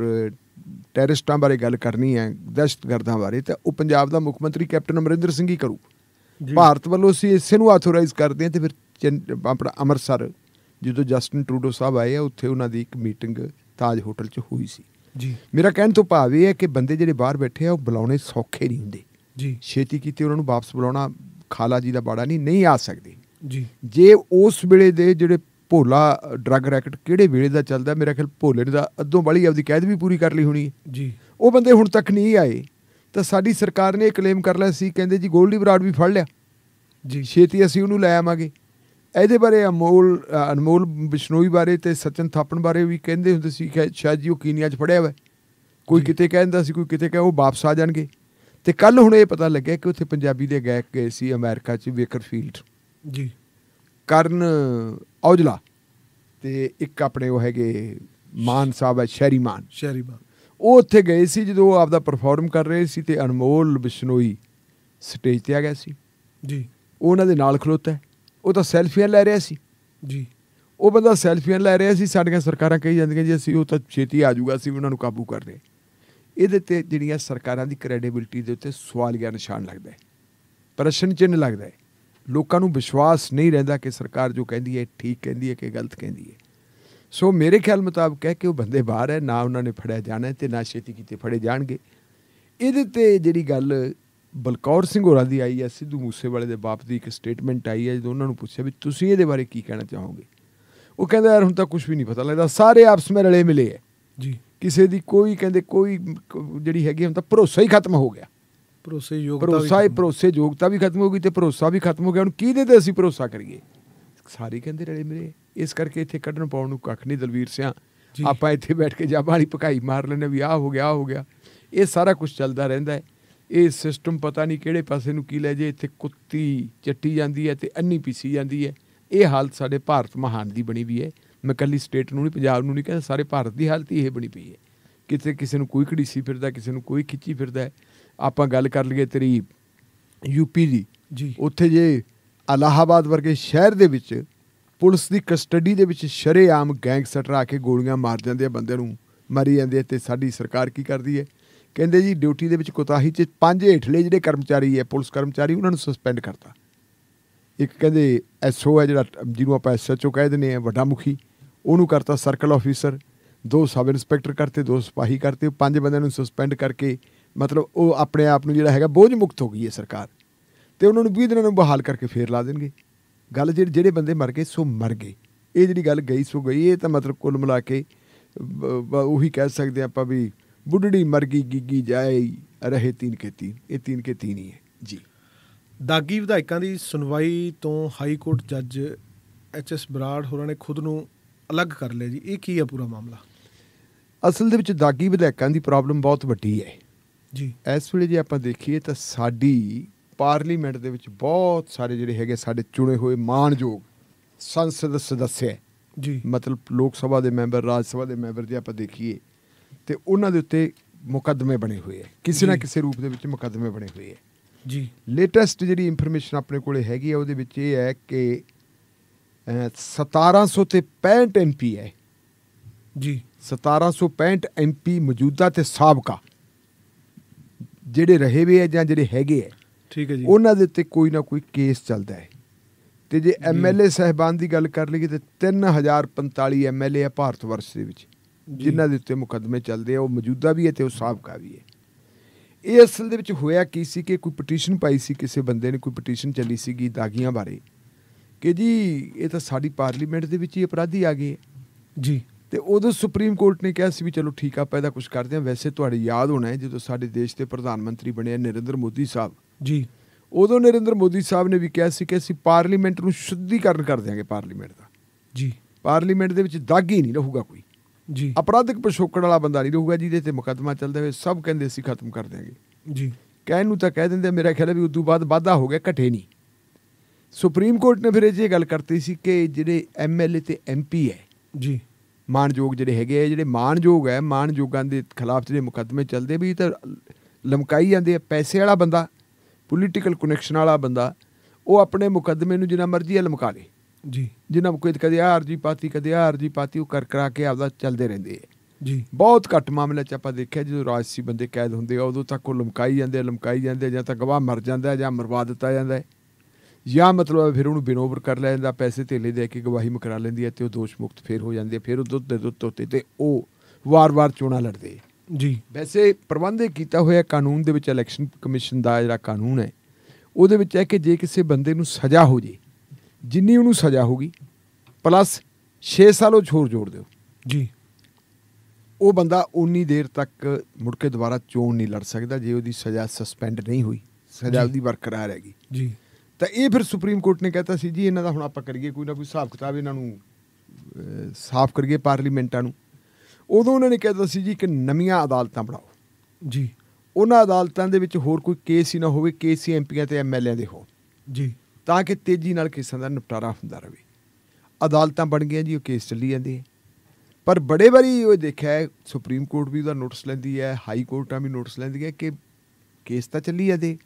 ਟੈਰਰਿਸਟਾਂ ਬਾਰੇ ਗੱਲ ਕਰਨੀ ਹੈ ਦਹਿਸ਼ਤਗਰਦਾਂ ਬਾਰੇ ਤਾਂ ਉਹ ਪੰਜਾਬ ਦਾ ਮੁੱਖ ਮੰਤਰੀ ਕੈਪਟਨ ਅਮਰਿੰਦਰ ਸਿੰਘ ਹੀ ਕਰੂ ਭਾਰਤ ਵੱਲੋਂ ਸੀ ਇਸੇ ਨੂੰ ਆਥੋਰਾਈਜ਼ ਕਰਦੇ ਆ ਤੇ ਫਿਰ ਆਪਣਾ ਅੰਮ੍ਰਿਤਸਰ ਜਦੋਂ ਜਸਟਨ ਟਰੂਡੋ ਸਾਹਿਬ ਆਏ ਆ ਉੱਥੇ ਉਹਨਾਂ ਦੀ ਇੱਕ ਮੀਟਿੰਗ ਤਾਜ ਹੋਟਲ 'ਚ ਹੋਈ ਸੀ ਜੀ ਮੇਰਾ ਕਹਿਣ ਤੋਂ ਭਾਵ ਇਹ ਹੈ ਕਿ ਬੰਦੇ ਜਿਹੜੇ ਬਾਹਰ ਬੈਠੇ ਆ ਉਹ ਬੁਲਾਉਣੇ ਸੌਖੇ ਨਹੀਂ ਹੁੰਦੇ ਜੀ ਛੇਤੀ ਕੀਤੇ ਉਹਨਾਂ ਨੂੰ ਵਾਪਸ ਬੁਲਾਉਣਾ ਖਾਲਾ ਜੀ ਦਾ ਬਾੜਾ ਨਹੀਂ ਨਹੀਂ ਆ ਸਕਦੇ ਜੀ ਜੇ ਉਸ ਵੇਲੇ ਦੇ ਜਿਹੜੇ ਭੋਲਾ ਡਰੱਗ ਰੈਕਟ ਕਿਹੜੇ ਵੇਲੇ ਦਾ ਚੱਲਦਾ ਮੇਰੇ ਖਿਆਲ ਭੋਲੇ ਦਾ ਅੱਧੋਂ ਬੜੀ ਆਪਦੀ ਕੈਦ ਵੀ ਪੂਰੀ ਕਰ ਲਈ ਹੋਣੀ ਜੀ ਉਹ ਬੰਦੇ ਹੁਣ ਤੱਕ ਨਹੀਂ ਆਏ ਤਾਂ ਸਾਡੀ ਸਰਕਾਰ ਨੇ ਇਹ ਕਲੇਮ ਕਰ ਲਿਆ ਸੀ ਕਹਿੰਦੇ ਜੀ 골ਡੀ ਬਰਾਡ ਵੀ ਫੜ ਲਿਆ ਜੀ ਛੇਤੀ ਅਸੀਂ ਉਹਨੂੰ ਲੈ ਆਵਾਂਗੇ ਇਹਦੇ ਬਾਰੇ ਅਮੋਲ ਅਨਮੋਲ ਬਿਸ਼ਨੋਈ ਬਾਰੇ ਤੇ ਸਚਨ ਥਾਪਣ ਬਾਰੇ ਵੀ ਕਹਿੰਦੇ ਹੁੰਦੇ ਸੀ ਕਿ ਸ਼ਾਇਦ ਜੀ ਉਹ ਕੀਨੀਆ 'ਚ ਫੜਿਆ ਹੋਇਆ ਕੋਈ ਕਿਤੇ ਕਹਿੰਦਾ ਸੀ ਕੋਈ ਕਿਤੇ ਕਹੇ ਉਹ ਵਾਪਸ ਆ ਜਾਣਗੇ ਤੇ ਕੱਲ ਹੁਣ ਇਹ ਪਤਾ ਲੱਗਿਆ ਕਿ ਉੱਥੇ ਪੰਜਾਬੀ ਦੇ ਗਾਇਕ ਗਏ ਸੀ ਅਮਰੀਕਾ 'ਚ ਵੇਕਰਫੀਲਡ ਜੀ ਕਰਨ ਔਜਲਾ ਤੇ ਇੱਕ ਆਪਣੇ ਉਹ ਹੈਗੇ ਮਾਨ ਸਾਹਿਬ ਹੈ ਸ਼ਹਿਰੀ ਮਾਨ ਮਾਨ ਉਹ ਉੱਥੇ ਗਏ ਸੀ ਜਦੋਂ ਆਪ ਦਾ ਪਰਫਾਰਮ ਕਰ ਰਹੇ ਸੀ ਤੇ ਅਨਮੋਲ ਬਿਸ਼ਨੋਈ ਸਟੇਜ ਤੇ ਆ ਗਿਆ ਸੀ ਜੀ ਉਹ ਉਹਨਾਂ ਦੇ ਨਾਲ ਖਲੋਤਾ ਉਹ ਤਾਂ ਸੈਲਫੀਆਂ ਲੈ ਰਿਹਾ ਸੀ ਜੀ ਉਹ ਬੰਦਾ ਸੈਲਫੀਆਂ ਲੈ ਰਿਹਾ ਸੀ ਸਾਡੀਆਂ ਸਰਕਾਰਾਂ ਕਹੀ ਜਾਂਦੀਆਂ ਜੀ ਅਸੀਂ ਉਹ ਤਾਂ ਛੇਤੀ ਆ ਜਾਊਗਾ ਅਸੀਂ ਉਹਨਾਂ ਨੂੰ ਕਾਬੂ ਕਰ ਇਹਦੇ ਤੇ ਜਿਹੜੀਆਂ ਸਰਕਾਰਾਂ ਦੀ ਕ੍ਰੈਡੀਬਿਲਟੀ ਦੇ ਉੱਤੇ ਸਵਾਲ ਗਿਆ ਨਿਸ਼ਾਨ ਲੱਗਦਾ ਹੈ ਪ੍ਰਸ਼ਨ ਚਿੰਨ ਲੱਗਦਾ ਹੈ ਲੋਕਾਂ ਨੂੰ ਵਿਸ਼ਵਾਸ ਨਹੀਂ ਰਹਿੰਦਾ ਕਿ ਸਰਕਾਰ ਜੋ ਕਹਿੰਦੀ ਹੈ ਠੀਕ ਕਹਿੰਦੀ ਹੈ ਕਿ ਗਲਤ ਕਹਿੰਦੀ ਹੈ ਸੋ ਮੇਰੇ ਖਿਆਲ ਮੁਤਾਬਕ ਹੈ ਕਿ ਉਹ ਬੰਦੇ ਬਾਹਰ ਹੈ ਨਾ ਉਹਨਾਂ ਨੇ ਫੜਿਆ ਜਾਣਾ ਤੇ ਨਾ ਛੇਤੀ ਕੀਤੇ ਫੜੇ ਜਾਣਗੇ ਇਹਦੇ ਤੇ ਜਿਹੜੀ ਗੱਲ ਬਲਕੌਰ ਸਿੰਘ ਹੋਰਾਂ ਦੀ ਆਈ ਹੈ ਸਿੱਧੂ ਮੂਸੇਵਾਲੇ ਦੇ ਬਾਪ ਦੀ ਇੱਕ ਸਟੇਟਮੈਂਟ ਆਈ ਹੈ ਜਦੋਂ ਉਹਨਾਂ ਨੂੰ ਪੁੱਛਿਆ ਵੀ ਤੁਸੀਂ ਇਹਦੇ ਬਾਰੇ ਕੀ ਕਹਿਣਾ ਚਾਹੋਗੇ ਉਹ ਕਹਿੰਦਾ ਯਾਰ ਹੁਣ ਤਾਂ ਕੁਝ ਵੀ ਨਹੀਂ ਪਤਾ ਲੱਗਦਾ ਸਾਰੇ ਆਪਸ ਵਿੱਚ ਰਲੇ ਮਿਲੇ ਹੈ ਜੀ ਕਿਸੇ ਦੀ ਕੋਈ ਕਹਿੰਦੇ ਕੋਈ ਜਿਹੜੀ ਹੈਗੀ ਹੁਣ ਤਾਂ ਭਰੋਸਾ ਹੀ ਖਤਮ ਹੋ ਗਿਆ ਭਰੋਸੇਯੋਗਤਾ ਭਰੋਸਾ ਹੀ ਯੋਗਤਾ ਵੀ ਖਤਮ ਹੋ ਗਈ ਤੇ ਭਰੋਸਾ ਵੀ ਖਤਮ ਹੋ ਗਿਆ ਹੁਣ ਕਿਹਦੇ ਤੇ ਅਸੀਂ ਭਰੋਸਾ ਕਰੀਏ ਸਾਰੇ ਕਹਿੰਦੇ ਰਲੇ ਮੇਰੇ ਇਸ ਕਰਕੇ ਇੱਥੇ ਕੱਢਣ ਪਾਉਣ ਨੂੰ ਕੱਖ ਨਹੀਂ ਦਲਵੀਰ ਸਿਆ ਆਪਾਂ ਇੱਥੇ ਬੈਠ ਕੇ ਜਾਂ ਵਾਲੀ ਪਕਾਈ ਮਾਰ ਲੈਨੇ ਵੀ ਆ ਹੋ ਗਿਆ ਹੋ ਗਿਆ ਇਹ ਸਾਰਾ ਕੁਝ ਚੱਲਦਾ ਰਹਿੰਦਾ ਹੈ ਇਹ ਸਿਸਟਮ ਪਤਾ ਨਹੀਂ ਕਿਹੜੇ ਪਾਸੇ ਨੂੰ ਕੀ ਲੈ ਜੇ ਇੱਥੇ ਕੁੱਤੀ ਚੱਟੀ ਜਾਂਦੀ ਹੈ ਤੇ ਅੰਨੀ ਪੀਸੀ ਜਾਂਦੀ ਹੈ ਇਹ ਹਾਲਤ ਸਾਡੇ ਭਾਰਤ ਮਹਾਨ ਦੀ ਬਣੀ ਵੀ ਹੈ ਮੈਂ ਕੱਲੀ ਸਟੇਟ ਨੂੰ ਨਹੀਂ ਪੰਜਾਬ ਨੂੰ ਨਹੀਂ ਕਹਿੰਦਾ ਸਾਰੇ ਭਾਰਤ ਦੀ ਹਾਲਤ ਇਹ ਬਣੀ ਪਈ ਹੈ ਕਿਤੇ ਕਿਸੇ ਨੂੰ ਕੋਈ ਸੀ ਫਿਰਦਾ ਕਿਸੇ ਨੂੰ ਕੋਈ ਖਿੱਚੀ ਫਿਰਦਾ ਹੈ ਆਪਾਂ ਗੱਲ ਕਰ ਲਈਏ ਤੇਰੀ ਯੂਪੀ ਦੀ ਜੀ ਉੱਥੇ ਜੇ ਅਲਾਹਾਬਾਦ ਵਰਗੇ ਸ਼ਹਿਰ ਦੇ ਵਿੱਚ ਪੁਲਿਸ ਦੀ ਕਸਟਡੀ ਦੇ ਵਿੱਚ ਸ਼ਰੇਆਮ ਗੈਂਗਸਟਰ ਆ ਕੇ ਗੋਲੀਆਂ ਮਾਰ ਜਾਂਦੇ ਆ ਬੰਦੇ ਨੂੰ ਮਾਰੀ ਜਾਂਦੇ ਤੇ ਸਾਡੀ ਸਰਕਾਰ ਕੀ ਕਰਦੀ ਹੈ ਕਹਿੰਦੇ ਜੀ ਡਿਊਟੀ ਦੇ ਵਿੱਚ ਕੋਤਾਹੀ 'ਚ ਪੰਜ ਹੇਠਲੇ ਜਿਹੜੇ ਕਰਮਚਾਰੀ ਹੈ ਪੁਲਿਸ ਕਰਮਚਾਰੀ ਉਹਨਾਂ ਨੂੰ ਸਸਪੈਂਡ ਕਰਤਾ ਇੱਕ ਕਹਿੰਦੇ ਐਸਓ ਹੈ ਜਿਹੜਾ ਜਿਹਨੂੰ ਆਪਾਂ ਐਸਐਚਓ ਕਹਿ ਦਿੰਦੇ ਆ ਵੱਡਾ ਮੁਖੀ ਉਹਨੂੰ ਕਰਤਾ ਸਰਕਲ ਆਫੀਸਰ ਦੋ ਸਬ ਇੰਸਪੈਕਟਰ ਕਰਤੇ ਦੋ ਸਿਪਾਹੀ ਕਰਤੇ ਪੰਜ ਬੰਦਿਆਂ ਨੂੰ ਸਸਪੈਂਡ ਕਰਕੇ ਮਤਲਬ ਉਹ ਆਪਣੇ ਆਪ ਨੂੰ ਜਿਹੜਾ ਹੈਗਾ ਬੋਝ ਮੁਕਤ ਹੋ ਗਈ ਹੈ ਸਰਕਾਰ ਤੇ ਉਹਨਾਂ ਨੂੰ 20 ਦਿਨਾਂ ਨੂੰ ਬਹਾਲ ਕਰਕੇ ਫੇਰ ਲਾ ਦੇਣਗੇ ਗੱਲ ਜਿਹੜੇ ਜਿਹੜੇ ਬੰਦੇ ਮਰ ਗਏ ਸੋ ਮਰ ਗਏ ਇਹ ਜਿਹੜੀ ਗੱਲ ਗਈ ਸੋ ਗਈ ਇਹ ਤਾਂ ਮਤਲਬ ਕੁੱਲ ਮਿਲਾ ਕੇ ਉਹੀ ਕਹਿ ਸਕਦੇ ਆਪਾਂ ਵੀ ਬੁੱਢੜੀ ਮਰ ਗਈ ਗੀਗੀ ਜਾਏ ਰਹੇ ਤੀਨ ਕੇ ਤੀਨ ਇਹ ਤੀਨ ਕੇ ਤੀਨ ਹੀ ਹੈ ਜੀ ਦਾਗੀ ਵਿਧਾਇਕਾਂ ਦੀ ਸੁਣਵਾਈ ਤੋਂ ਹਾਈ ਕੋਰਟ ਜੱਜ ਐਚ ਐਸ ਬਰਾੜ ਹੋਰਾਂ ਨੇ ਖੁਦ ਨੂੰ ਅਲੱਗ ਕਰ ਲਿਆ ਜੀ ਇਹ ਕੀ ਹੈ ਪੂਰਾ ਮਾਮਲਾ ਅਸਲ ਦੇ ਵਿੱਚ ਦਾਗੀ ਵਿਧਾਇਕਾਂ ਦੀ ਪ੍ਰੋਬਲਮ ਬਹੁਤ ਵੱਡੀ ਹੈ ਜੀ ਇਸ ਵੇਲੇ ਜੇ ਆਪਾਂ ਦੇਖੀਏ ਤਾਂ ਸਾਡੀ ਪਾਰਲੀਮੈਂਟ ਦੇ ਵਿੱਚ ਬਹੁਤ ਸਾਰੇ ਜਿਹੜੇ ਹੈਗੇ ਸਾਡੇ ਚੁਣੇ ਹੋਏ ਮਾਨਯੋਗ ਸੰਸਦ ਸਦੱਸਯ ਜੀ ਮਤਲਬ ਲੋਕ ਸਭਾ ਦੇ ਮੈਂਬਰ ਰਾਜ ਸਭਾ ਦੇ ਮੈਂਬਰ ਜੇ ਆਪਾਂ ਦੇਖੀਏ ਤੇ ਉਹਨਾਂ ਦੇ ਉੱਤੇ ਮੁਕੱਦਮੇ ਬਣੇ ਹੋਏ ਆ ਕਿਸੇ ਨਾ ਕਿਸੇ ਰੂਪ ਦੇ ਵਿੱਚ ਮੁਕੱਦਮੇ ਬਣੇ ਹੋਏ ਆ ਜੀ ਲੇਟੈਸਟ ਜਿਹੜੀ ਇਨਫੋਰਮੇਸ਼ਨ ਆਪਣੇ ਕੋਲੇ ਹੈਗੀ ਆ ਉਹਦੇ ਵਿੱਚ ਇਹ ਹੈ ਕਿ 1700 ਤੇ 65 ਐਮਪੀ ਹੈ ਜੀ 1765 ਐਮਪੀ ਮੌਜੂਦਾ ਤੇ ਸਾਬਕਾ ਜਿਹੜੇ ਰਹੇ ਵੀ ਆ ਜਾਂ ਜਿਹੜੇ ਹੈਗੇ ਆ ਠੀਕ ਹੈ ਜੀ ਉਹਨਾਂ ਦੇ ਉੱਤੇ ਕੋਈ ਨਾ ਕੋਈ ਕੇਸ ਚੱਲਦਾ ਹੈ ਤੇ ਜੇ ਐਮਐਲਏ ਸਹਿਬਾਨ ਦੀ ਗੱਲ ਕਰ ਲਈਏ ਤੇ 3045 ਐਮਐਲਏ ਆ ਭਾਰਤ ਵਰਸ਼ ਦੇ ਵਿੱਚ ਜਿਨ੍ਹਾਂ ਦੇ ਉੱਤੇ ਮੁਕੱਦਮੇ ਚੱਲਦੇ ਆ ਉਹ ਮੌਜੂਦਾ ਵੀ ਹੈ ਤੇ ਉਹ ਸਾਬਕਾ ਵੀ ਹੈ ਇਹ ਅਸਲ ਦੇ ਵਿੱਚ ਹੋਇਆ ਕੀ ਸੀ ਕਿ ਕੋਈ ਪਟੀਸ਼ਨ ਪਾਈ ਸੀ ਕਿਸੇ ਬੰਦੇ ਨੇ ਕੋਈ ਪਟੀਸ਼ਨ ਚੱਲੀ ਸੀਗੀ ਦਾਗੀਆਂ ਬਾਰੇ ਕਿ ਜੀ ਇਹ ਤਾਂ ਸਾਡੀ ਪਾਰਲੀਮੈਂਟ ਦੇ ਵਿੱਚ ਹੀ ਅਪਰਾਧੀ ਆ ਗਏ ਜੀ ਤੇ ਉਦੋਂ ਸੁਪਰੀਮ ਕੋਰਟ ਨੇ ਕਿਹਾ ਸੀ ਵੀ ਚਲੋ ਠੀਕ ਆ ਪੈਦਾ ਕੁਝ ਕਰਦੇ ਆ ਵੈਸੇ ਤੁਹਾਡੇ ਯਾਦ ਹੋਣਾ ਹੈ ਜਦੋਂ ਸਾਡੇ ਦੇਸ਼ ਦੇ ਪ੍ਰਧਾਨ ਮੰਤਰੀ ਬਣੇ ਨਰਿੰਦਰ ਮੋਦੀ ਸਾਹਿਬ ਜੀ ਉਦੋਂ ਨਰਿੰਦਰ ਮੋਦੀ ਸਾਹਿਬ ਨੇ ਵੀ ਕਿਹਾ ਸੀ ਕਿ ਅਸੀਂ ਪਾਰਲੀਮੈਂਟ ਨੂੰ ਸ਼ੁੱਧੀਕਰਨ ਕਰ ਦਿਆਂਗੇ ਪਾਰਲੀਮੈਂਟ ਦਾ ਜੀ ਪਾਰਲੀਮੈਂਟ ਦੇ ਵਿੱਚ ਦਾਗ ਹੀ ਨਹੀਂ ਰਹੂਗਾ ਕੋਈ ਜੀ ਅਪਰਾਧਿਕ ਪਸ਼ੋਕੜ ਵਾਲਾ ਬੰਦਾ ਨਹੀਂ ਰਹੂਗਾ ਜਿਹਦੇ ਤੇ ਮੁਕਦਮਾ ਚੱਲਦਾ ਹੋਵੇ ਸਭ ਕਹਿੰਦੇ ਸੀ ਖਤਮ ਕਰ ਦਿਆਂਗੇ ਜੀ ਕਹਿਣ ਨੂੰ ਤਾਂ ਕਹਿ ਦਿੰਦੇ ਮੇਰਾ ਖਿਆਲ ਹੈ ਵੀ ਉਸ ਤੋਂ ਬਾਅਦ ਵਾਧਾ ਹੋ ਗਿਆ ਘਟੇ ਨਹੀਂ ਸੁਪਰੀਮ ਕੋਰਟ ਨੇ ਫਿਰ ਇਹ ਗੱਲ ਕਰਤੀ ਸੀ ਕਿ ਜਿਹੜੇ ਐਮਐਲਏ ਤੇ ਐਮਪੀ ਹੈ ਜੀ ਮਾਨਯੋਗ ਜਿਹੜੇ ਹੈਗੇ ਆ ਜਿਹੜੇ ਮਾਨਯੋਗ ਹੈ ਮਾਨਯੋਗਾਂ ਦੇ ਖਿਲਾਫ ਜਿਹੜੇ ਮੁਕੱਦਮੇ ਚੱਲਦੇ ਵੀ ਤਾਂ ਲਮਕਾਈ ਜਾਂਦੇ ਆ ਪੈਸੇ ਵਾਲਾ ਬੰਦਾ ਪੋਲੀਟੀਕਲ ਕਨੈਕਸ਼ਨ ਵਾਲਾ ਬੰਦਾ ਉਹ ਆਪਣੇ ਮੁਕੱਦਮੇ ਨੂੰ ਜਿੰਨਾ ਮਰਜ਼ੀ ਲਮਕਾ ਲੇ ਜੀ ਜਿੰਨਾ ਕੋਈ ਕਦੇ ਆਰਜੀ ਪਾਤੀ ਕਦੇ ਆਰਜੀ ਪਾਤੀ ਉਹ ਕਰ ਕਰਾ ਕੇ ਆਪਦਾ ਚੱਲਦੇ ਰਹਿੰਦੇ ਆ ਜੀ ਬਹੁਤ ਘੱਟ ਮਾਮਲੇ 'ਚ ਆਪਾਂ ਦੇਖਿਆ ਜਦੋਂ ਰਾਜਸੀ ਬੰਦੇ ਕੈਦ ਹੁੰਦੇ ਆ ਉਦੋਂ ਤੱਕ ਉਹ ਲਮਕਾਈ ਜਾਂਦੇ ਲਮਕਾਈ ਜਾਂਦੇ ਜਾਂ ਤਾਂ ਗਵਾਹ ਮਰ ਜਾਂਦਾ ਜਾਂ ਮਰਵਾ ਦਿੱਤਾ ਜਾਂਦਾ ਹੈ ਜਾਂ ਮਤਲਬ ਫਿਰ ਉਹਨੂੰ ਬਿਨੋਵਰ ਕਰ ਲੈਂਦਾ ਪੈਸੇ ਥੇਲੇ ਦੇ ਕੇ ਗਵਾਹੀ ਮਕਰਾ ਲੈਂਦੀ ਹੈ ਤੇ ਉਹ ਦੋਸ਼ ਮੁਕਤ ਫਿਰ ਹੋ ਜਾਂਦੇ ਫਿਰ ਉਹ ਦੁੱਧ ਦੇ ਦੁੱਧ ਤੋਤੇ ਤੇ ਉਹ ਵਾਰ-ਵਾਰ ਚੋਣਾਂ ਲੜਦੇ ਜੀ ਵੈਸੇ ਪ੍ਰਬੰਧ ਕੀਤਾ ਹੋਇਆ ਕਾਨੂੰਨ ਦੇ ਵਿੱਚ ਇਲੈਕਸ਼ਨ ਕਮਿਸ਼ਨ ਦਾ ਜਿਹੜਾ ਕਾਨੂੰਨ ਹੈ ਉਹਦੇ ਵਿੱਚ ਹੈ ਕਿ ਜੇ ਕਿਸੇ ਬੰਦੇ ਨੂੰ ਸਜ਼ਾ ਹੋ ਜੇ ਜਿੰਨੀ ਉਹਨੂੰ ਸਜ਼ਾ ਹੋਗੀ ਪਲੱਸ 6 ਸਾਲ ਉਹ ਛੋੜ ਜੋੜ ਦਿਓ ਜੀ ਉਹ ਬੰਦਾ ਉਨੀ ਦੇਰ ਤੱਕ ਮੁੜ ਕੇ ਦੁਬਾਰਾ ਚੋਣ ਨਹੀਂ ਲੜ ਸਕਦਾ ਜੇ ਉਹਦੀ ਸਜ਼ਾ ਸਸਪੈਂਡ ਨਹੀਂ ਹੋਈ ਸਜ਼ਾ ਉਹਦੀ ਬਰਕਰਾਰ ਹੈਗੀ ਜੀ ਤਾਂ ਇਹ ਫਿਰ ਸੁਪਰੀਮ ਕੋਰਟ ਨੇ ਕਹਿਤਾ ਸੀ ਜੀ ਇਹਨਾਂ ਦਾ ਹੁਣ ਆਪਾਂ ਕਰੀਏ ਕੋਈ ਨਾ ਕੋਈ ਹਿਸਾਬ ਕਿਤਾਬ ਇਹਨਾਂ ਨੂੰ ਸਾਫ਼ ਕਰੀਏ ਪਾਰਲੀਮੈਂਟਾਂ ਨੂੰ ਉਦੋਂ ਉਹਨਾਂ ਨੇ ਕਹਿਤਾ ਸੀ ਜੀ ਕਿ ਨਵੀਆਂ ਅਦਾਲਤਾਂ ਬਣਾਓ ਜੀ ਉਹਨਾਂ ਅਦਾਲਤਾਂ ਦੇ ਵਿੱਚ ਹੋਰ ਕੋਈ ਕੇਸ ਹੀ ਨਾ ਹੋਵੇ ਕੇਸ ਹੀ ਐਮਪੀਆਂ ਤੇ ਐਮਐਲਏ ਦੇ ਹੋ ਜੀ ਤਾਂ ਕਿ ਤੇਜ਼ੀ ਨਾਲ ਕੇਸਾਂ ਦਾ ਨਿਪਟਾਰਾ ਹੁੰਦਾ ਰਹੇ ਅਦਾਲਤਾਂ ਬਣ ਗਈਆਂ ਜੀ ਉਹ ਕੇਸ ਚੱਲੀ ਜਾਂਦੇ ਪਰ ਬੜੇ ਬੜੀ ਉਹ ਦੇਖਿਆ ਸੁਪਰੀਮ ਕੋਰਟ ਵੀ ਉਹਦਾ ਨੋਟਿਸ ਲੈਂਦੀ ਹੈ ਹਾਈ ਕੋਰਟਾਂ ਵੀ ਨੋਟਿਸ ਲੈਂਦੀਆਂ ਕਿ ਕੇਸ ਤਾਂ ਚੱਲੀ ਜਾਂਦੇ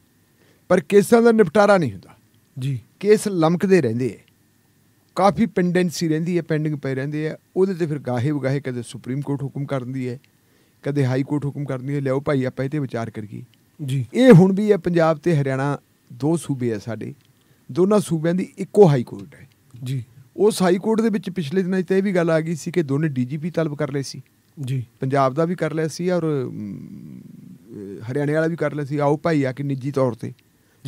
ਪਰ ਕੇਸਾਂ ਦਾ ਨਿਪਟਾਰਾ ਨਹੀਂ ਹੁੰਦਾ ਜੀ ਕੇਸ ਲਮਕਦੇ ਰਹਿੰਦੇ ਆ ਕਾਫੀ ਪੈਂਡੈਂਸੀ ਰਹਿੰਦੀ ਹੈ ਪੈਂਡਿੰਗ ਪਏ ਰਹਿੰਦੇ ਆ ਉਹਦੇ ਤੇ ਫਿਰ ਗਾਹੇ ਵਗਾਹੇ ਕਦੇ ਸੁਪਰੀਮ ਕੋਰਟ ਹੁਕਮ ਕਰਦੀ ਹੈ ਕਦੇ ਹਾਈ ਕੋਰਟ ਹੁਕਮ ਕਰਦੀ ਹੈ ਲਿਓ ਭਾਈ ਆਪਾਂ ਇਹਦੇ ਵਿਚਾਰ ਕਰੀਏ ਜੀ ਇਹ ਹੁਣ ਵੀ ਹੈ ਪੰਜਾਬ ਤੇ ਹਰਿਆਣਾ ਦੋ ਸੂਬੇ ਆ ਸਾਡੇ ਦੋਨਾਂ ਸੂਬਿਆਂ ਦੀ ਇੱਕੋ ਹਾਈ ਕੋਰਟ ਹੈ ਜੀ ਉਸ ਹਾਈ ਕੋਰਟ ਦੇ ਵਿੱਚ ਪਿਛਲੇ ਦਿਨਾਂ 'ਚ ਇਹ ਵੀ ਗੱਲ ਆ ਗਈ ਸੀ ਕਿ ਦੋਨੇ ਡੀਜੀਪੀ ਤਲਬ ਕਰ ਲਏ ਸੀ ਜੀ ਪੰਜਾਬ ਦਾ ਵੀ ਕਰ ਲਿਆ ਸੀ ਔਰ ਹਰਿਆਣੇ ਵਾਲਾ ਵੀ ਕਰ ਲਿਆ ਸੀ ਆਓ ਭਾਈ ਆ ਕਿ ਨਿੱਜੀ ਤੌਰ ਤੇ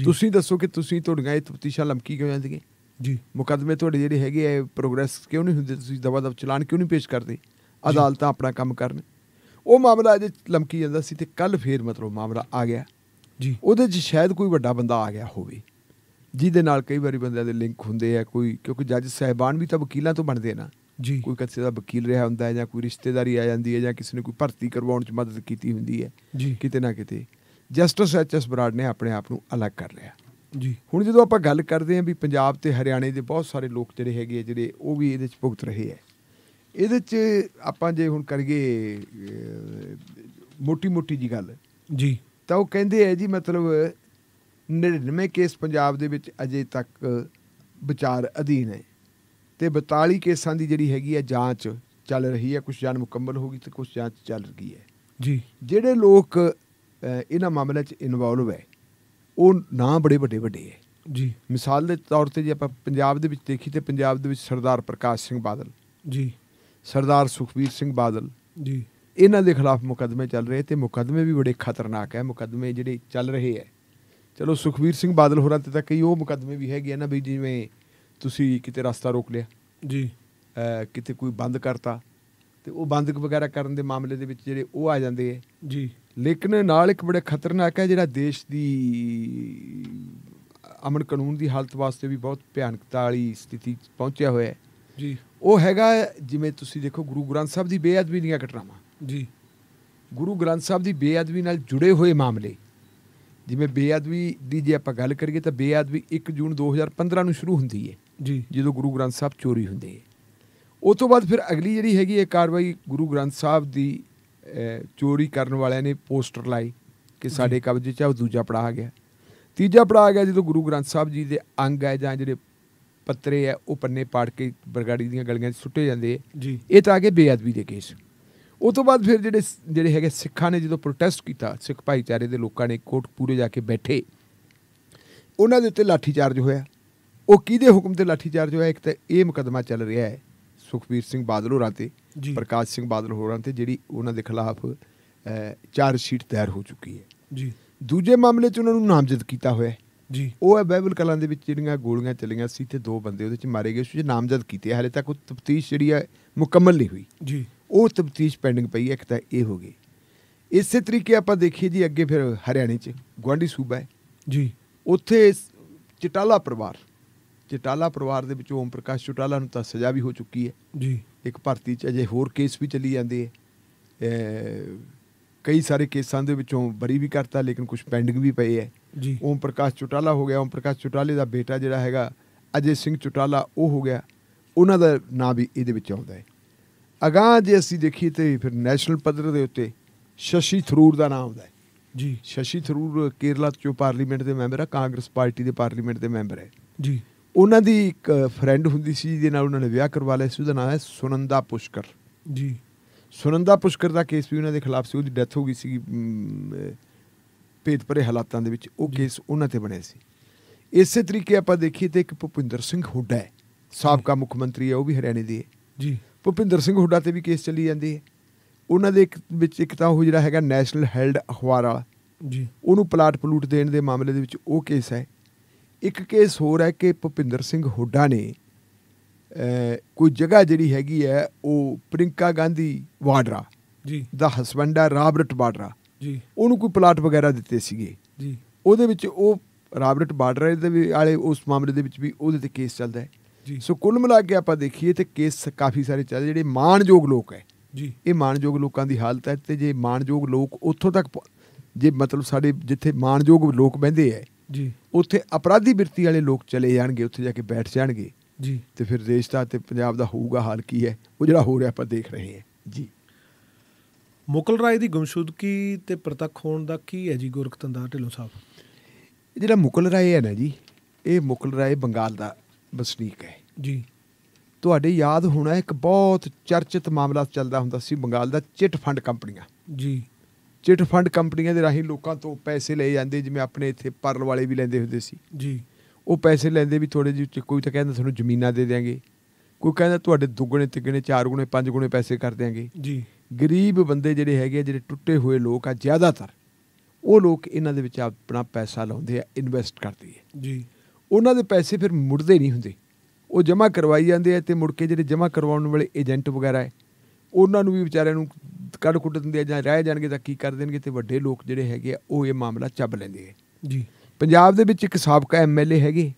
ਤੁਸੀਂ ਦੱਸੋ ਕਿ ਤੁਸੀਂ ਤੁਹਾਡੀਆਂ ਇਹ ਤਪਤੀਸ਼ਾ ਲਮਕੀ ਕਿਉਂ ਜਾਂਦੀਆਂ ਜੀ ਮੁਕਦਮੇ ਤੁਹਾਡੇ ਜਿਹੜੇ ਹੈਗੇ ਐ ਪ੍ਰੋਗਰੈਸ ਕਿਉਂ ਨਹੀਂ ਹੁੰਦੇ ਤੁਸੀਂ ਦਵਾ ਦਵ ਚਲਾਨ ਕਿਉਂ ਨਹੀਂ ਪੇਸ਼ ਕਰਦੇ ਅਦਾਲਤਾਂ ਆਪਣਾ ਕੰਮ ਕਰਨ ਉਹ ਮਾਮਲਾ ਅਜੇ ਲਮਕੀ ਜਾਂਦਾ ਸੀ ਤੇ ਕੱਲ ਫੇਰ ਮਤਲਬ ਮਾਮਲਾ ਆ ਗਿਆ ਜੀ ਉਹਦੇ 'ਚ ਸ਼ਾਇਦ ਕੋਈ ਵੱਡਾ ਬੰਦਾ ਆ ਗਿਆ ਹੋਵੇ ਜਿਹਦੇ ਨਾਲ ਕਈ ਵਾਰੀ ਬੰਦਿਆਂ ਦੇ ਲਿੰਕ ਹੁੰਦੇ ਆ ਕੋਈ ਕਿਉਂਕਿ ਜੱਜ ਸਹਿਬਾਨ ਵੀ ਤਾਂ ਵਕੀਲਾਂ ਤੋਂ ਬਣਦੇ ਨਾ ਜੀ ਕੋਈ ਕਿਸੇ ਦਾ ਵਕੀਲ ਰਿਹਾ ਹੁੰਦਾ ਹੈ ਜਾਂ ਕੋਈ ਰਿਸ਼ਤੇਦਾਰੀ ਆ ਜਾਂਦੀ ਹੈ ਜਾਂ ਕਿਸੇ ਨੇ ਕੋਈ ਭਰਤੀ ਕਰਵਾਉਣ 'ਚ ਮਦਦ ਕੀਤੀ ਹੁੰਦੀ ਹੈ ਕਿਤੇ ਨਾ ਕਿਤੇ ਜਸਟਿਸ ਐਚ ਐਸ ਬਰਾੜ ਨੇ ਆਪਣੇ ਆਪ ਨੂੰ ਅਲੱਗ ਕਰ ਲਿਆ ਜੀ ਹੁਣ ਜਦੋਂ ਆਪਾਂ ਗੱਲ ਕਰਦੇ ਆਂ ਵੀ ਪੰਜਾਬ ਤੇ ਹਰਿਆਣੇ ਦੇ ਬਹੁਤ ਸਾਰੇ ਲੋਕ ਜਿਹੜੇ ਹੈਗੇ ਜਿਹੜੇ ਉਹ ਵੀ ਇਹਦੇ ਚ ਭੁਗਤ ਰਹੇ ਐ ਇਹਦੇ ਚ ਆਪਾਂ ਜੇ ਹੁਣ ਕਰੀਏ ਮੋਟੀ-ਮੋਟੀ ਜੀ ਗੱਲ ਜੀ ਤਾਂ ਉਹ ਕਹਿੰਦੇ ਐ ਜੀ ਮਤਲਬ 99 ਕੇਸ ਪੰਜਾਬ ਦੇ ਵਿੱਚ ਅਜੇ ਤੱਕ ਵਿਚਾਰ ਅਧੀਨ ਹੈ ਤੇ 42 ਕੇਸਾਂ ਦੀ ਜਿਹੜੀ ਹੈਗੀ ਹੈ ਜਾਂਚ ਚੱਲ ਰਹੀ ਹੈ ਕੁਝ ਜਾਂਚ ਮੁਕੰਮਲ ਹੋ ਗਈ ਤੇ ਕੁਝ ਜਾਂਚ ਚੱਲ ਰਹੀ ਹੈ ਜੀ ਜਿਹੜੇ ਲੋਕ ਇਹਨਾਂ ਮਾਮਲੇ 'ਚ ਇਨਵੋਲਵ ਹੈ ਉਹ ਨਾਂ ਬੜੇ ਵੱਡੇ ਵੱਡੇ ਹੈ ਜੀ ਮਿਸਾਲ ਦੇ ਤੌਰ ਤੇ ਜੇ ਆਪਾਂ ਪੰਜਾਬ ਦੇ ਵਿੱਚ ਦੇਖੀ ਤੇ ਪੰਜਾਬ ਦੇ ਵਿੱਚ ਸਰਦਾਰ ਪ੍ਰਕਾਸ਼ ਸਿੰਘ ਬਾਦਲ ਜੀ ਸਰਦਾਰ ਸੁਖਵੀਰ ਸਿੰਘ ਬਾਦਲ ਜੀ ਇਹਨਾਂ ਦੇ ਖਿਲਾਫ ਮੁਕਦਮੇ ਚੱਲ ਰਹੇ ਤੇ ਮੁਕਦਮੇ ਵੀ ਬੜੇ ਖਤਰਨਾਕ ਹੈ ਮੁਕਦਮੇ ਜਿਹੜੇ ਚੱਲ ਰਹੇ ਹੈ ਚਲੋ ਸੁਖਵੀਰ ਸਿੰਘ ਬਾਦਲ ਹੋਰਾਂ ਤੇ ਤਾਂ ਕਈ ਉਹ ਮੁਕਦਮੇ ਵੀ ਹੈਗੇ ਨਾ ਵੀ ਜਿਵੇਂ ਤੁਸੀਂ ਕਿਤੇ ਰਸਤਾ ਰੋਕ ਲਿਆ ਜੀ ਕਿਤੇ ਕੋਈ ਬੰਦ ਕਰਤਾ ਤੇ ਉਹ ਬੰਦਕ ਵਗੈਰਾ ਕਰਨ ਦੇ ਮਾਮਲੇ ਦੇ ਵਿੱਚ ਜਿਹੜੇ ਉਹ ਆ ਜਾਂਦੇ ਹੈ ਜੀ ਲੇਕਿਨ ਨਾਲ ਇੱਕ ਬੜਾ ਖਤਰਨਾਕ ਹੈ ਜਿਹੜਾ ਦੇਸ਼ ਦੀ ਅਮਨ ਕਾਨੂੰਨ ਦੀ ਹਾਲਤ ਵਾਸਤੇ ਵੀ ਬਹੁਤ ਭਿਆਨਕਤਾ ਵਾਲੀ ਸਥਿਤੀ ਪਹੁੰਚਿਆ ਹੋਇਆ ਹੈ ਜੀ ਉਹ ਹੈਗਾ ਜਿਵੇਂ ਤੁਸੀਂ ਦੇਖੋ ਗੁਰੂ ਗ੍ਰੰਥ ਸਾਹਿਬ ਦੀ ਬੇਅਦਬੀ ਦੀਆਂ ਘਟਨਾਵਾਂ ਜੀ ਗੁਰੂ ਗ੍ਰੰਥ ਸਾਹਿਬ ਦੀ ਬੇਅਦਬੀ ਨਾਲ ਜੁੜੇ ਹੋਏ ਮਾਮਲੇ ਜਿਵੇਂ ਬੇਅਦਬੀ ਦੀ ਜੇ ਆਪਾਂ ਗੱਲ ਕਰੀਏ ਤਾਂ ਬੇਅਦਬੀ 1 ਜੂਨ 2015 ਨੂੰ ਸ਼ੁਰੂ ਹੁੰਦੀ ਹੈ ਜੀ ਜਦੋਂ ਗੁਰੂ ਗ੍ਰੰਥ ਸਾਹਿਬ ਚੋਰੀ ਹੁੰਦੇ ਹੈ ਉਸ ਤੋਂ ਬਾਅਦ ਫਿਰ ਅਗਲੀ ਜਿਹੜੀ ਹੈਗੀ ਇਹ ਕਾਰਵਾਈ ਗੁਰੂ ਗ੍ਰੰਥ ਸਾਹਿਬ ਦੀ ਚੋਰੀ ਕਰਨ ਵਾਲਿਆਂ ਨੇ ਪੋਸਟਰ ਲਾਈ ਕਿ ਸਾਡੇ ਕਬਜ਼ੇ 'ਚ ਆ ਦੂਜਾ ਪੜਾ ਗਿਆ ਤੀਜਾ ਪੜਾ ਗਿਆ ਜਦੋਂ ਗੁਰੂ ਗ੍ਰੰਥ ਸਾਹਿਬ ਜੀ ਦੇ ਅੰਗ ਹੈ ਜਾਂ ਜਿਹੜੇ ਪੱਤਰੇ ਹੈ ਉਹ ਪੰਨੇ ਪਾੜ ਕੇ ਬਰਗਾੜੀ ਦੀਆਂ ਗਲੀਆਂ 'ਚ ਸੁੱਟੇ ਜਾਂਦੇ ਜੀ ਇਹ ਤਾਂ ਆ ਕੇ ਬੇਅਦਬੀ ਦੇ ਕੇਸ ਉਸ ਤੋਂ ਬਾਅਦ ਫਿਰ ਜਿਹੜੇ ਜਿਹੜੇ ਹੈਗੇ ਸਿੱਖਾਂ ਨੇ ਜਦੋਂ ਪ੍ਰੋਟੈਸਟ ਕੀਤਾ ਸਿੱਖ ਭਾਈਚਾਰੇ ਦੇ ਲੋਕਾਂ ਨੇ ਪੂਰੇ ਜਾ ਕੇ ਬੈਠੇ ਉਹਨਾਂ ਦੇ ਉੱਤੇ ਲਾਠੀ ਚਾਰਜ ਹੋਇਆ ਉਹ ਕਿਹਦੇ ਹੁਕਮ ਤੇ ਲਾਠੀ ਚਾਰਜ ਹੋਇਆ ਇੱਕ ਤਾਂ ਇਹ ਮੁਕਦਮਾ ਚੱਲ ਰਿਹਾ ਹੈ ਸੁਖਵੀਰ ਸਿੰਘ ਬਾਦਲ ਹੋਰਾਂ ਤੇ ਪ੍ਰਕਾਸ਼ ਸਿੰਘ ਬਾਦਲ ਹੋਰਾਂ ਤੇ ਜਿਹੜੀ ਉਹਨਾਂ ਦੇ ਖਿਲਾਫ ਚਾਰਜ ਸ਼ੀਟ ਤਿਆਰ ਹੋ ਚੁੱਕੀ ਹੈ ਜੀ ਦੂਜੇ ਮਾਮਲੇ 'ਚ ਉਹਨਾਂ ਨੂੰ ਨਾਮਜ਼ਦ ਕੀਤਾ ਹੋਇਆ ਹੈ ਜੀ ਉਹ ਹੈ ਬਾਈਬਲ ਕਲਾਂ ਦੇ ਵਿੱਚ ਜਿਹੜੀਆਂ ਗੋਲੀਆਂ ਚੱਲੀਆਂ ਸੀ ਤੇ ਦੋ ਬੰਦੇ ਉਹਦੇ 'ਚ ਮਾਰੇ ਗਏ ਉਸ ਵਿੱਚ ਨਾਮਜ਼ਦ ਕੀਤੇ ਹਾਲੇ ਤੱਕ ਉਹ ਤਫਤੀਸ਼ ਜਿਹੜੀ ਹੈ ਮੁਕੰਮਲ ਨਹੀਂ ਹੋਈ ਜੀ ਉਹ ਤਫਤੀਸ਼ ਪੈਂਡਿੰਗ ਪਈ ਹੈ ਇੱਕ ਤਾਂ ਇਹ ਹੋ ਗਈ ਇਸੇ ਤਰੀਕੇ ਆਪਾਂ ਦੇਖੀਏ ਜੀ ਅੱਗੇ ਫਿਰ ਹਰਿਆਣੇ 'ਚ ਗਵਾਂਡੀ ਸੂਬਾ ਹੈ ਜੀ ਉੱਥੇ ਚਟਾਲਾ ਪਰਿਵਾਰ ਚਟਾਲਾ ਪਰਿਵਾਰ ਦੇ ਵਿੱਚ ਓਮ ਪ੍ਰਕਾਸ਼ ਚਟਾਲਾ ਨੂੰ ਤਾਂ ਸਜ਼ਾ ਵੀ ਹੋ ਚੁੱਕੀ ਹੈ ਜੀ ਇੱਕ ਭਰਤੀ ਚ ਅਜੇ ਹੋਰ ਕੇਸ ਵੀ ਚੱਲੀ ਜਾਂਦੇ ਐ ਕਈ ਸਾਰੇ ਕੇਸਾਂ ਦੇ ਵਿੱਚੋਂ ਬਰੀ ਵੀ ਕਰਤਾ ਲੇਕਿਨ ਕੁਝ ਪੈਂਡਿੰਗ ਵੀ ਪਏ ਐ ਜੀ ਓਮ ਪ੍ਰਕਾਸ਼ ਚਟਾਲਾ ਹੋ ਗਿਆ ਓਮ ਪ੍ਰਕਾਸ਼ ਚਟਾਲੇ ਦਾ ਬੇਟਾ ਜਿਹੜਾ ਹੈਗਾ ਅਜੇ ਸਿੰਘ ਚਟਾਲਾ ਉਹ ਹੋ ਗਿਆ ਉਹਨਾਂ ਦਾ ਨਾਂ ਵੀ ਇਹਦੇ ਵਿੱਚ ਆਉਂਦਾ ਹੈ ਅਗਾ ਜੇ ਅਸੀਂ ਦੇਖੀ ਤੇ ਫਿਰ ਨੈਸ਼ਨਲ ਪੱਧਰ ਦੇ ਉੱਤੇ ਸ਼ਸ਼ੀ ਥਰੂਰ ਦਾ ਨਾਮ ਆਉਂਦਾ ਹੈ ਜੀ ਸ਼ਸ਼ੀ ਥਰੂਰ ਕੇਰਲਾ ਚੋਂ ਪਾਰਲੀਮੈਂਟ ਦੇ ਮੈਂਬਰ ਆ ਕਾਂਗਰਸ ਪਾਰਟੀ ਦੇ ਪਾਰਲੀਮੈਂਟ ਦੇ ਮੈਂਬਰ ਹੈ ਜੀ ਉਹਨਾਂ ਦੀ ਇੱਕ ਫਰੈਂਡ ਹੁੰਦੀ ਸੀ ਜਿਹਦੇ ਨਾਲ ਉਹਨਾਂ ਨੇ ਵਿਆਹ ਕਰਵਾ ਲਿਆ ਸੀ ਉਹਦਾ ਨਾਮ ਹੈ ਸੁਨੰਦਾ ਪੁਸ਼ਕਰ ਜੀ ਸੁਨੰਦਾ ਪੁਸ਼ਕਰ ਦਾ ਕੇਸ ਵੀ ਉਹਨਾਂ ਦੇ ਖਿਲਾਫ ਸੀ ਉਹਦੀ ਡੈਥ ਹੋ ਗਈ ਸੀ ਪੇਤ ਭਰੇ ਹਾਲਾਤਾਂ ਦੇ ਵਿੱਚ ਉਹ ਕੇਸ ਉਹਨਾਂ ਤੇ ਬਣਿਆ ਸੀ ਇਸੇ ਤਰੀਕੇ ਆਪਾਂ ਦੇਖੀਏ ਤੇ ਇੱਕ ਭੁਪਿੰਦਰ ਸਿੰਘ ਹੁੱਡਾ ਹੈ ਸਾਬਕਾ ਮੁੱਖ ਮੰਤਰੀ ਹੈ ਉਹ ਵੀ ਹਰਿਆਣੇ ਦੇ ਜੀ ਭੁਪਿੰਦਰ ਸਿੰਘ ਹੁੱਡਾ ਤੇ ਵੀ ਕੇਸ ਚੱਲੀ ਜਾਂਦੀ ਹੈ ਉਹਨਾਂ ਦੇ ਵਿੱਚ ਇੱਕ ਤਾਂ ਉਹ ਜਿਹੜਾ ਹੈਗਾ ਨੈਸ਼ਨਲ ਹੈਲਡ ਅਖਬਾਰ ਵਾਲਾ ਜੀ ਉਹਨੂੰ ਪਲਾਟ ਪਲੂਟ ਦੇਣ ਦੇ ਮਾਮਲੇ ਦੇ ਵਿੱਚ ਉਹ ਕੇਸ ਹੈ ਇੱਕ ਕੇਸ ਹੋਰ ਹੈ ਕਿ ਭੁਪਿੰਦਰ ਸਿੰਘ ਹੁੱਡਾ ਨੇ ਕੋਈ ਜਗ੍ਹਾ ਜਿਹੜੀ ਹੈਗੀ ਹੈ ਉਹ ਪ੍ਰਿੰਕਾ ਗਾਂਧੀ ਵਾਡਰਾ ਜੀ ਦਾ ਹਸਬੰਡ ਹੈ ਰਾਬਰਟ ਵਾਡਰਾ ਜੀ ਉਹਨੂੰ ਕੋਈ ਪਲਾਟ ਵਗੈਰਾ ਦਿੱਤੇ ਸੀਗੇ ਜੀ ਉਹਦੇ ਵਿੱਚ ਉਹ ਰਾਬਰਟ ਵਾਡਰਾ ਦੇ ਵੀ ਵਾਲੇ ਉਸ ਮਾਮਲੇ ਦੇ ਵਿੱਚ ਵੀ ਉਹਦੇ ਤੇ ਕੇਸ ਚੱਲਦਾ ਹੈ ਜੀ ਸੋ ਕੁੱਲ ਮਿਲਾ ਕੇ ਆਪਾਂ ਦੇਖੀਏ ਤੇ ਕੇਸ ਕਾਫੀ ਸਾਰੇ ਚੱਲ ਜਿਹੜੇ ਮਾਣਯੋਗ ਲੋਕ ਹੈ ਜੀ ਇਹ ਮਾਣਯੋਗ ਲੋਕਾਂ ਦੀ ਹਾਲਤ ਹੈ ਤੇ ਜੇ ਮਾਣਯੋਗ ਲੋਕ ਉੱਥੋਂ ਤੱਕ ਜੇ ਮਤਲਬ ਸਾਡੇ ਜਿੱਥੇ ਮਾਣਯੋਗ ਲੋਕ ਬੈੰਦੇ ਹੈ ਜੀ ਉੱਥੇ ਅਪਰਾਧੀ ਬਿਰਤੀ ਵਾਲੇ ਲੋਕ ਚਲੇ ਜਾਣਗੇ ਉੱਥੇ ਜਾ ਕੇ ਬੈਠ ਜਾਣਗੇ ਜੀ ਤੇ ਫਿਰ ਦੇਸ਼ ਦਾ ਤੇ ਪੰਜਾਬ ਦਾ ਹੋਊਗਾ ਹਾਲ ਕੀ ਹੈ ਉਹ ਜਿਹੜਾ ਹੋ ਰਿਹਾ ਆਪਾਂ ਦੇਖ ਰਹੇ ਹਾਂ ਜੀ ਮੁਕਲ ਰਾਏ ਦੀ ਗੁੰਮਸ਼ੁਦਗੀ ਤੇ ਪ੍ਰਤੱਖ ਹੋਣ ਦਾ ਕੀ ਹੈ ਜੀ ਤੰਦਾਰ ਢਿੱਲੋਂ ਸਾਹਿਬ ਜਿਹੜਾ ਮੁਕਲ ਰਾਏ ਹੈ ਨਾ ਜੀ ਇਹ ਮੁਕਲ ਰਾਏ ਬੰਗਾਲ ਦਾ ਵਸਨੀਕ ਹੈ ਜੀ ਤੁਹਾਡੇ ਯਾਦ ਹੋਣਾ ਇੱਕ ਬਹੁਤ ਚਰਚਿਤ ਮਾਮਲਾ ਚੱਲਦਾ ਹੁੰਦਾ ਸੀ ਬੰਗਾਲ ਦਾ ਚਿੱਟ ਫੰਡ ਕੰਪਨੀਆਂ ਜੀ ਚਿਟ ਫੰਡ ਕੰਪਨੀਆਂ ਦੇ ਰਾਹੀਂ ਲੋਕਾਂ ਤੋਂ ਪੈਸੇ ਲਏ ਜਾਂਦੇ ਜਿਵੇਂ ਆਪਣੇ ਇੱਥੇ ਪਰਲ ਵਾਲੇ ਵੀ ਲੈਂਦੇ ਹੁੰਦੇ ਸੀ ਜੀ ਉਹ ਪੈਸੇ ਲੈਂਦੇ ਵੀ ਥੋੜੇ ਜਿਹੇ ਕੋਈ ਤਾਂ ਕਹਿੰਦਾ ਤੁਹਾਨੂੰ ਜ਼ਮੀਨਾਂ ਦੇ ਦੇਾਂਗੇ ਕੋਈ ਕਹਿੰਦਾ ਤੁਹਾਡੇ ਦੁੱਗਣੇ ਤਿੱਗਣੇ ਚਾਰ ਗੁਣੇ ਪੰਜ ਗੁਣੇ ਪੈਸੇ ਕਰ ਦੇਾਂਗੇ ਜੀ ਗਰੀਬ ਬੰਦੇ ਜਿਹੜੇ ਹੈਗੇ ਜਿਹੜੇ ਟੁੱਟੇ ਹੋਏ ਲੋਕ ਆ ਜ਼ਿਆਦਾਤਰ ਉਹ ਲੋਕ ਇਹਨਾਂ ਦੇ ਵਿੱਚ ਆਪਣਾ ਪੈਸਾ ਲਾਉਂਦੇ ਆ ਇਨਵੈਸਟ ਕਰਦੇ ਆ ਜੀ ਉਹਨਾਂ ਦੇ ਪੈਸੇ ਫਿਰ ਮੁੜਦੇ ਨਹੀਂ ਹੁੰਦੇ ਉਹ ਜਮ੍ਹਾਂ ਕਰਵਾਈ ਜਾਂਦੇ ਆ ਤੇ ਮੁੜ ਕੇ ਜਿਹੜੇ ਜਮ੍ਹਾਂ ਕਰਵਾਉਣ ਵਾਲੇ ਏਜੰਟ ਵਗੈਰਾ ਹੈ ਉਹਨਾਂ ਨੂੰ ਵੀ ਵਿਚਾਰਿਆਂ ਨੂੰ ਕੱਢ ਕੁੱਟ ਦਿੰਦੇ ਆ ਜਾਂ ਰਹਿ ਜਾਣਗੇ ਤਾਂ ਕੀ ਕਰ ਦੇਣਗੇ ਤੇ ਵੱਡੇ ਲੋਕ ਜਿਹੜੇ ਹੈਗੇ ਆ ਉਹ ਇਹ ਮਾਮਲਾ ਚੱਬ ਲੈਂਦੇ ਆ ਜੀ ਪੰਜਾਬ ਦੇ ਵਿੱਚ ਇੱਕ ਸਾਬਕਾ ਐਮਐਲਏ ਹੈਗੇ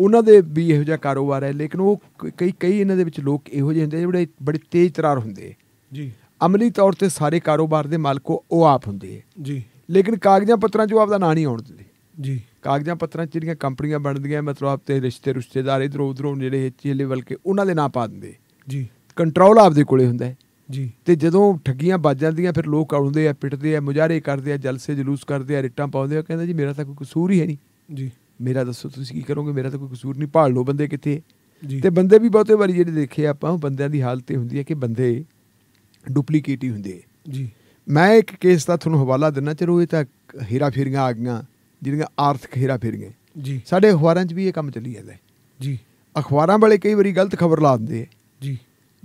ਉਹਨਾਂ ਦੇ ਵੀ ਇਹੋ ਜਿਹਾ ਕਾਰੋਬਾਰ ਹੈ ਲੇਕਿਨ ਉਹ ਕਈ ਕਈ ਇਹਨਾਂ ਦੇ ਵਿੱਚ ਲੋਕ ਇਹੋ ਜਿਹੇ ਹੁੰਦੇ ਜਿਹੜੇ ਬੜੇ ਤੇਜ਼ ਤਰਾਰ ਹੁੰਦੇ ਜੀ ਅਮਲੀ ਤੌਰ ਤੇ ਸਾਰੇ ਕਾਰੋਬਾਰ ਦੇ ਮਾਲਕ ਉਹ ਆਪ ਹੁੰਦੇ ਆ ਜੀ ਲੇਕਿਨ ਕਾਗਜ਼ਾਂ ਪੱਤਰਾਂ 'ਚ ਉਹ ਆਪਦਾ ਨਾਂ ਨਹੀਂ ਆਉਣ ਦਿੰਦੇ ਜੀ ਕਾਗਜ਼ਾਂ ਪੱਤਰਾਂ 'ਚ ਜਿਹੜੀਆਂ ਕੰਪਨੀਆਂ ਬਣਦੀਆਂ ਮਤਲਬ ਆਪ ਤੇ ਰਿਸ਼ਤੇ ਰਿਸ਼ਤੇਦਾਰ ਇਧਰੋਂ ਉਧਰੋਂ ਜਿਹੜੇ ਚੇਲੇ ਬਲਕੇ ਉਹਨਾਂ ਦੇ ਨਾਂ ਪਾ ਦਿੰਦੇ ਜੀ ਕੰਟਰੋਲ ਆਪਦੇ ਕੋਲੇ ਹੁੰਦਾ ਹੈ ਜੀ ਤੇ ਜਦੋਂ ਠੱਗੀਆਂ ਵੱਜ ਜਾਂਦੀਆਂ ਫਿਰ ਲੋਕ ਆਉਂਦੇ ਆ ਪਿੱਟਦੇ ਆ ਮੁਜਾਰੇ ਕਰਦੇ ਆ ਜਲਸੇ ਜਲੂਸ ਕਰਦੇ ਆ ਰਿੱਟਾਂ ਪਾਉਂਦੇ ਆ ਕਹਿੰਦਾ ਜੀ ਮੇਰਾ ਤਾਂ ਕੋਈ ਕਸੂਰ ਹੀ ਹੈ ਨਹੀਂ ਜੀ ਮੇਰਾ ਦੱਸੋ ਤੁਸੀਂ ਕੀ ਕਰੋਗੇ ਮੇਰਾ ਤਾਂ ਕੋਈ ਕਸੂਰ ਨਹੀਂ ਭਾਲ ਲੋ ਬੰਦੇ ਕਿੱਥੇ ਤੇ ਬੰਦੇ ਵੀ ਬਹੁਤੇ ਵਾਰੀ ਜਿਹੜੇ ਦੇਖੇ ਆਪਾਂ ਉਹ ਬੰਦਿਆਂ ਦੀ ਹਾਲਤ ਇਹ ਹੁੰਦੀ ਹੈ ਕਿ ਬੰਦੇ ਡੁਪਲੀਕੇਟ ਹੀ ਹੁੰਦੇ ਜੀ ਮੈਂ ਇੱਕ ਕੇਸ ਦਾ ਤੁਹਾਨੂੰ ਹਵਾਲਾ ਦਿੰਨਾ ਚਲੋ ਇਹ ਤਾਂ ਹੀਰਾ ਫੇਰੀਆਂ ਆ ਗਈਆਂ ਜਿਹੜੀਆਂ ਆਰਥਿਕ ਹੀਰਾ ਫੇਰੀਆਂ ਜੀ ਸਾਡੇ ਅਖਬਾਰਾਂ 'ਚ ਵੀ ਇਹ ਕੰਮ ਚੱਲੀ ਜਾਂਦਾ ਜੀ ਅਖਬਾਰਾਂ ਵਾਲੇ ਕਈ ਵਾਰੀ ਗਲਤ ਖਬਰ ਲਾ ਦਿੰਦੇ ਜੀ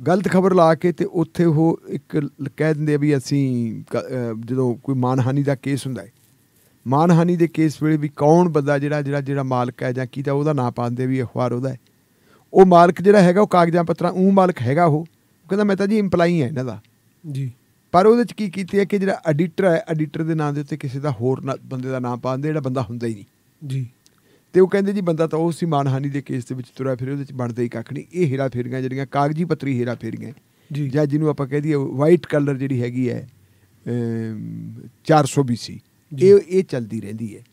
ਗਲਤ ਖਬਰ ਲਾ ਕੇ ਤੇ ਉੱਥੇ ਉਹ ਇੱਕ ਕਹਿ ਦਿੰਦੇ ਆ ਵੀ ਅਸੀਂ ਜਦੋਂ ਕੋਈ ਮਾਨਹਾਨੀ ਦਾ ਕੇਸ ਹੁੰਦਾ ਹੈ ਮਾਨਹਾਨੀ ਦੇ ਕੇਸ ਵੇਲੇ ਵੀ ਕੌਣ ਬੰਦਾ ਜਿਹੜਾ ਜਿਹੜਾ ਜਿਹੜਾ ਮਾਲਕ ਹੈ ਜਾਂ ਕੀ ਤਾਂ ਉਹਦਾ ਨਾਂ ਪਾਉਂਦੇ ਵੀ ਅਖਬਾਰ ਉਹਦਾ ਹੈ ਉਹ ਮਾਲਕ ਜਿਹੜਾ ਹੈਗਾ ਉਹ ਕਾਗਜ਼ਾਂ ਪੱਤਰਾਂ ਉਹ ਮਾਲਕ ਹੈਗਾ ਉਹ ਕਹਿੰਦਾ ਮੈਂ ਤਾਂ ਜੀ ਇੰਪਲਾਈ ਹਾਂ ਇਹਨਾਂ ਦਾ ਜੀ ਪਰ ਉਹਦੇ ਚ ਕੀ ਕੀਤੀ ਹੈ ਕਿ ਜਿਹੜਾ ਐਡੀਟਰ ਹੈ ਐਡੀਟਰ ਦੇ ਨਾਂ ਦੇ ਉੱਤੇ ਕਿਸੇ ਦਾ ਹੋਰ ਬੰਦੇ ਦਾ ਨਾਂ ਪਾਉਂਦੇ ਜਿਹੜਾ ਬੰਦਾ ਹੁੰਦਾ ਹੀ ਨਹੀਂ ਜੀ ਤੇ ਉਹ ਕਹਿੰਦੇ ਜੀ ਬੰਦਾ ਤਾਂ ਉਹ ਸੀ ਮਾਨਹਾਨੀ ਦੇ ਕੇਸ ਦੇ ਵਿੱਚ ਤੁਰਿਆ ਫਿਰ ਉਹਦੇ ਵਿੱਚ ਬਣਦਾ ਹੀ ਕੱਖ ਨਹੀਂ ਇਹ ਹੀਰਾ ਫੇਰੀਆਂ ਜਿਹੜੀਆਂ ਕਾਗਜੀ ਪੱਤਰੀ ਹੀਰਾ ਫੇਰੀਆਂ ਜੀ ਜਾਂ ਜਿਹਨੂੰ ਆਪਾਂ ਕਹਿੰਦੇ ਆ ਵਾਈਟ ਕਲਰ ਜਿਹੜੀ ਹੈਗੀ ਹੈ 400 BC ਇਹ ਇਹ ਚੱਲਦੀ ਰਹਿੰਦੀ ਹੈ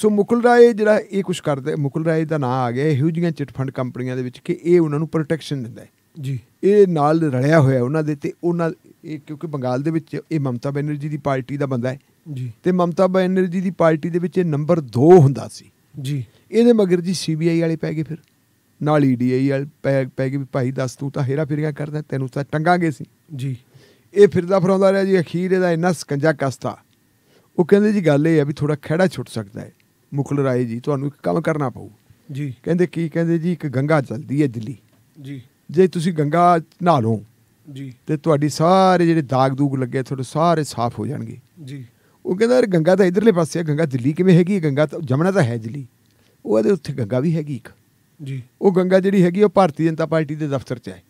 ਸੋ ਮੁਕਲ ਰਾਏ ਜਿਹੜਾ ਇਹ ਕੁਝ ਕਰਦਾ ਮੁਕਲ ਰਾਏ ਦਾ ਨਾਮ ਆ ਗਿਆ ਇਹੋ ਹਿਊਜੀਆਂ ਚਿਟਫੰਡ ਫੰਡ ਕੰਪਨੀਆਂ ਦੇ ਵਿੱਚ ਕਿ ਇਹ ਉਹਨਾਂ ਨੂੰ ਪ੍ਰੋਟੈਕਸ਼ਨ ਦਿੰਦਾ ਹੈ ਜੀ ਇਹ ਨਾਲ ਰਲਿਆ ਹੋਇਆ ਉਹਨਾਂ ਦੇ ਤੇ ਉਹਨਾਂ ਇਹ ਕਿਉਂਕਿ ਬੰਗਾਲ ਦੇ ਵਿੱਚ ਇਹ ਮਮਤਾ ਬੈਨਰਜੀ ਦੀ ਪਾਰਟੀ ਦਾ ਬੰਦਾ ਹੈ ਜੀ ਤੇ ਮਮਤਾ ਬੈਨਰਜੀ ਦੀ ਪਾਰਟੀ ਦੇ ਵਿੱਚ ਇਹ ਨੰਬਰ 2 ਹੁੰਦਾ ਸੀ ਜੀ ਇਹਦੇ ਮਗਰ ਜੀ ਸੀਬੀਆਈ ਵਾਲੇ ਪੈ ਗਏ ਫਿਰ ਨਾਲ ਈਡੀਆਈ e ਵਾਲੇ ਪੈ ਪੈ ਗਏ ਵੀ ਭਾਈ ਦੱਸ ਤੂੰ ਤਾਂ ਹੇਰਾ ਫੇਰੀਆਂ ਕਰਦਾ ਤੈਨੂੰ ਤਾਂ ਟੰਗਾਂਗੇ ਸੀ ਜੀ ਇਹ ਫਿਰਦਾ ਫਰਾਉਂਦਾ ਰਿਹਾ ਜੀ ਅਖੀਰ ਇਹਦਾ ਇੰਨਾ ਸਕੰਜਾ ਕਸਤਾ ਉਹ ਕਹਿੰਦੇ ਜੀ ਗੱਲ ਇਹ ਆ ਵੀ ਥੋੜਾ ਖਿਹੜਾ ਛੁੱਟ ਸਕਦਾ ਹੈ ਮੁਕਲ ਰਾਏ ਜੀ ਤੁਹਾਨੂੰ ਇੱਕ ਕੰਮ ਕਰਨਾ ਪਊ ਜੀ ਕਹਿੰਦੇ ਕੀ ਕਹਿੰਦੇ ਜੀ ਇੱਕ ਗੰਗਾ ਚੱਲਦੀ ਹੈ ਦਿੱਲੀ ਜੀ ਜੇ ਤੁਸੀਂ ਗੰਗਾ ਨਹਾ ਲਓ ਜੀ ਤੇ ਤੁਹਾਡੀ ਸਾਰੇ ਜਿਹੜੇ ਦਾਗ ਦੂਗ ਲੱਗੇ ਤੁਹਾਡੇ ਸਾਰੇ ਸਾਫ਼ ਹੋ ਜਾਣਗੇ ਜੀ ਉਹ ਕਹਿੰਦਾ ਯਾਰ ਗੰਗਾ ਤਾਂ ਇਧਰਲੇ ਪਾਸੇ ਆ ਗੰਗਾ ਦਿੱਲੀ ਕਿਵੇਂ ਹੈਗੀ ਗੰਗਾ ਤਾਂ ਜਮਨਾ ਤਾਂ ਹੈ ਦਿੱਲੀ ਉਹ ਇਹਦੇ ਉੱਥੇ ਗੰਗਾ ਵੀ ਹੈਗੀ ਇੱਕ ਜੀ ਉਹ ਗੰਗਾ ਜਿਹੜੀ ਹੈਗੀ ਉਹ ਭਾਰਤੀ ਜਨਤਾ ਪਾਰਟੀ ਦੇ ਦਫ਼ਤਰ 'ਚ ਹੈ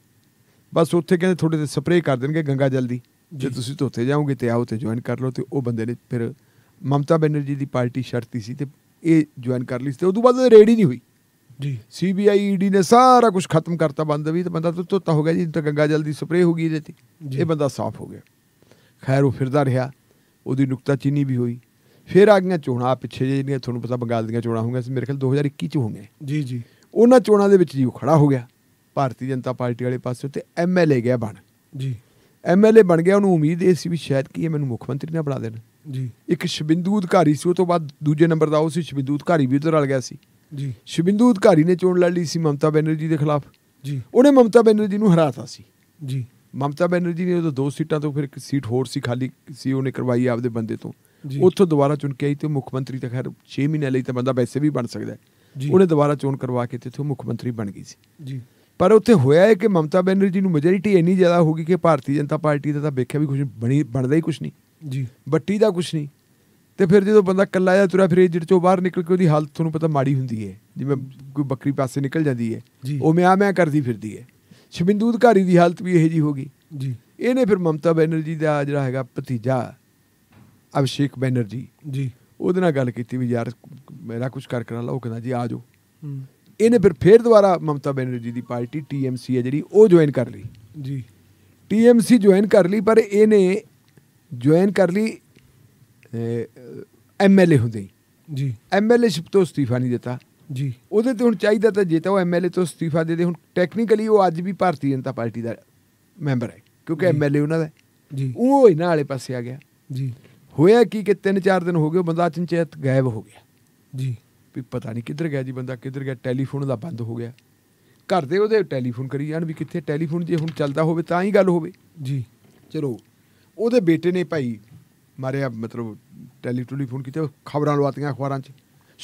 ਬਸ ਉੱਥੇ ਕਹਿੰਦੇ ਥੋੜੇ ਤੇ ਸਪਰੇਅ ਕਰ ਦੇਣਗੇ ਗੰਗਾ ਜਲਦੀ ਜੇ ਤੁਸੀਂ ਧੋਤੇ ਜਾਓਗੇ ਤੇ ਆਓ ਤੇ ਜੁਆਇਨ ਕਰ ਲਓ ਤੇ ਉਹ ਬੰਦੇ ਨੇ ਫਿਰ ਮਮਤਾ ਬੈਨਰਜੀ ਦੀ ਪਾਰਟੀ ਸ਼ਰਤੀ ਸੀ ਤੇ ਇਹ ਜੁਆਇਨ ਕਰ ਲਈ ਤੇ ਉਦੋਂ ਬਾਅਦ ਰੇਡ ਹੀ ਨਹੀਂ ਹੋਈ ਜੀ ਸੀਬੀਆਈ ਈਡੀ e ਨੇ ਸਾਰਾ ਕੁਝ ਖਤਮ ਕਰਤਾ ਬੰਦ ਵੀ ਤੇ ਬੰਦਾ ਤਾਂ ਧੋਤਾ ਹੋ ਗਿਆ ਜੀ ਤਾਂ ਗੰਗਾ ਜਲ ਦੀ ਸਪਰੇਅ ਹੋ ਗਈ ਇਹਦੇ ਤੇ ਇਹ ਬੰਦਾ ਸਾਫ਼ ਹੋ ਗਿਆ ਖੈਰ ਉਹ ਫਿਰਦਾ ਰਿਹਾ ਉਹਦੀ ਨੁਕਤਾਚੀਨੀ ਵੀ ਹੋਈ ਫਿਰ ਆ ਗਈਆਂ ਚੋਣਾਂ ਪਿੱਛੇ ਜਿਹੜੀਆਂ ਤੁਹਾਨੂੰ ਪਤਾ ਬੰਗਾਲ ਦੀਆਂ ਚੋਣਾਂ ਹੋਈਆਂ ਸੀ ਮੇਰੇ ਖਿਆਲ 2021 ਚ ਹੋਈਆਂ ਜੀ ਜੀ ਉਹਨਾਂ ਚੋਣਾਂ ਦੇ ਵਿੱਚ ਜੀ ਉਹ ਖੜਾ ਹੋ ਗਿਆ ਭਾਰਤੀ ਜਨਤਾ ਪਾਰਟੀ ਵਾਲੇ ਪਾਸੇ ਤੇ ਐਮਐਲਏ ਗਿਆ ਬਣ ਜੀ ਐਮਐਲਏ ਬਣ ਗਿਆ ਉਹਨੂੰ ਉਮੀਦ ਇਹ ਸੀ ਵੀ ਸ਼ਾਇਦ ਕੀ ਇਹ ਮੈਨੂੰ ਮੁੱਖ ਮੰਤਰੀ ਨਾ ਬਣਾ ਦੇਣ ਜੀ ਇੱਕ ਸ਼ਬਿੰਦੂ ਅਧਿਕਾਰੀ ਸੀ ਉਹ ਤੋਂ ਬਾਅਦ ਦੂਜੇ ਨੰਬਰ ਦਾ ਉਹ ਸੀ ਸ਼ਬਿੰਦੂ ਅਧਿਕਾਰੀ ਵੀ ਉਧਰ ਰਲ ਗਿਆ ਸੀ ਜੀ ਸ਼ਬਿੰਦੂ ਅਧਿਕਾਰੀ ਨੇ ਚੋਣ ਲੜ ਲਈ ਸੀ ਮਮਤਾ ਬੈਨਰਜੀ ਦੇ ਖਿਲਾਫ ਜੀ ਉਹਨੇ ਮਮਤਾ ਬੈਨਰਜੀ ਨੂੰ ਹਰਾਤਾ ਸੀ ਜੀ ਮਮਤਾ ਬੈਨਰਜੀ ਨੇ ਉਦੋਂ ਦੋ ਸੀਟਾਂ ਤੋਂ ਫਿਰ ਇੱਕ ਸੀਟ ਹੋਰ ਸੀ ਖਾਲੀ ਸੀ ਉਹਨੇ ਕਰਵਾਈ ਆਪਦੇ ਬੰਦੇ ਤੋਂ ਉੱਥੋਂ ਦੁਬਾਰਾ ਚੁਣ ਕੇ ਆਈ ਤੇ ਮੁੱਖ ਮੰਤਰੀ ਤਾਂ ਖੈਰ 6 ਮਹੀਨੇ ਲਈ ਤਾਂ ਬੰਦਾ ਵੈਸੇ ਵੀ ਬਣ ਸਕਦਾ ਉਹਨੇ ਦੁਬਾਰਾ ਚੋਣ ਕਰਵਾ ਕੇ ਤੇ ਉਹ ਮੁੱਖ ਮੰਤਰੀ ਬਣ ਗਈ ਸੀ ਜੀ ਪਰ ਉੱਥੇ ਹੋਇਆ ਹੈ ਕਿ ਮਮਤਾ ਬੈਨਰਜੀ ਨੂੰ ਮੈਜੋਰਿਟੀ ਇੰਨੀ ਜ਼ਿਆਦਾ ਹੋ ਗਈ ਕਿ ਭਾਰਤੀ ਜਨਤਾ ਪਾਰਟੀ ਦਾ ਤਾਂ ਵੇਖਿਆ ਵੀ ਕੁਝ ਬਣੀ ਬਣਦਾ ਹੀ ਕੁਝ ਨਹੀਂ ਜੀ ਬੱਟੀ ਦਾ ਕੁਝ ਨਹੀਂ ਤੇ ਫਿਰ ਜਦੋਂ ਬੰਦਾ ਕੱਲਾ ਜਾਂ ਤੁਰਿਆ ਫਿਰ ਜਿਹੜੇ ਚੋਂ ਬਾਹਰ ਨਿਕਲ ਕੇ ਉਹਦੀ ਹਾਲਤ ਤੁਹਾਨੂੰ ਪਤਾ ਮਾੜੀ ਹੁੰਦੀ ਹੈ ਜਿਵੇਂ ਕੋਈ ਬੱਕਰੀ ਪਾਸੇ ਨਿਕਲ ਜਾਂਦੀ ਹੈ ਉਹ ਮਿਆ ਆ ਮੈਂ ਕਰਦੀ ਫਿਰਦੀ ਹੈ ਸ਼ਬਿੰਦੂ ਅਧਿਕਾਰੀ ਦੀ ਹਾਲਤ ਵੀ ਇਹੋ ਜੀ ਹੋ ਗਈ ਜੀ ਇਹਨੇ ਫਿਰ ਮਮਤਾ ਬੈਨਰਜੀ ਦਾ ਜਿਹੜਾ ਹੈਗਾ ਭਤੀਜਾ ਅਭਿਸ਼ੇਕ ਬੈਨਰਜੀ ਜੀ ਉਹਦੇ ਨਾਲ ਗੱਲ ਕੀਤੀ ਵੀ ਯਾਰ ਮੇਰਾ ਕੁਝ ਕਰ ਕਰਾ ਲਓ ਕਹਿੰਦਾ ਜੀ ਆ ਜਾਓ ਇਹਨੇ ਫਿਰ ਫੇਰ ਦੁਬਾਰਾ ਮਮਤਾ ਬੈਨਰਜੀ ਦੀ ਪਾਰਟੀ ਟੀਐਮਸੀ ਹੈ ਜਿਹੜੀ ਉਹ ਜੁਆਇਨ ਕਰ ਲਈ ਜੀ ਟੀਐਮਸੀ ਜੁਆਇਨ ਕਰ ਲਈ ਪਰ ਇਹਨੇ ਜੁਆਇਨ ਕਰ ਲਈ ਐਮਐਲਏ ਹੁੰਦੇ ਜੀ ਐਮਐਲਏ ਸ਼ਿਪ ਤੋਂ ਅਸਤੀਫਾ ਨਹੀਂ ਦਿੱਤਾ ਜੀ ਉਹਦੇ ਤੇ ਹੁਣ ਚਾਹੀਦਾ ਤਾਂ ਜੇ ਤਾਂ ਉਹ ਐਮਐਲਏ ਤੋਂ ਅਸਤੀਫਾ ਦੇ ਦੇ ਹੁਣ ਟੈਕਨੀਕਲੀ ਉਹ ਅੱਜ ਵੀ ਭਾਰਤੀ ਜਨਤਾ ਪਾਰਟੀ ਦਾ ਮੈਂਬਰ ਹੈ ਕਿਉਂਕਿ ਐਮਐਲਏ ਉਹਨਾਂ ਦਾ ਜੀ ਉਹ ਇਹਨਾਂ ਵਾਲੇ ਪਾਸੇ ਆ ਗਿਆ ਜੀ ਹੋਇਆ ਕੀ ਕਿ 3-4 ਦਿਨ ਹੋ ਗਏ ਬੰਦਾ ਚਿੰਚੇਤ ਗਾਇਬ ਹੋ ਗਿਆ ਜੀ ਵੀ ਪਤਾ ਨਹੀਂ ਕਿੱਧਰ ਗਿਆ ਜੀ ਬੰਦਾ ਕਿੱਧਰ ਗਿਆ ਟੈਲੀਫੋਨ ਦਾ ਬੰਦ ਹੋ ਗਿਆ ਘਰ ਦੇ ਉਹਦੇ ਟੈਲੀਫੋਨ ਕਰੀ ਜਾਣ ਵੀ ਕਿੱਥੇ ਟੈਲੀਫੋਨ ਜੇ ਹੁਣ ਚੱਲਦਾ ਹੋਵੇ ਤਾਂ ਹੀ ਗੱਲ ਹੋਵੇ ਜੀ ਚਲੋ ਉਹਦੇ ਬੇਟੇ ਨੇ ਭਾਈ ਮਾਰਿਆ ਮਤਲਬ ਟੈਲੀ ਟੈਲੀਫੋਨ ਕੀਤਾ ਖਬਰਾਂ ਲਵਾਤੀਆਂ ਅਖਬਾਰਾਂ 'ਚ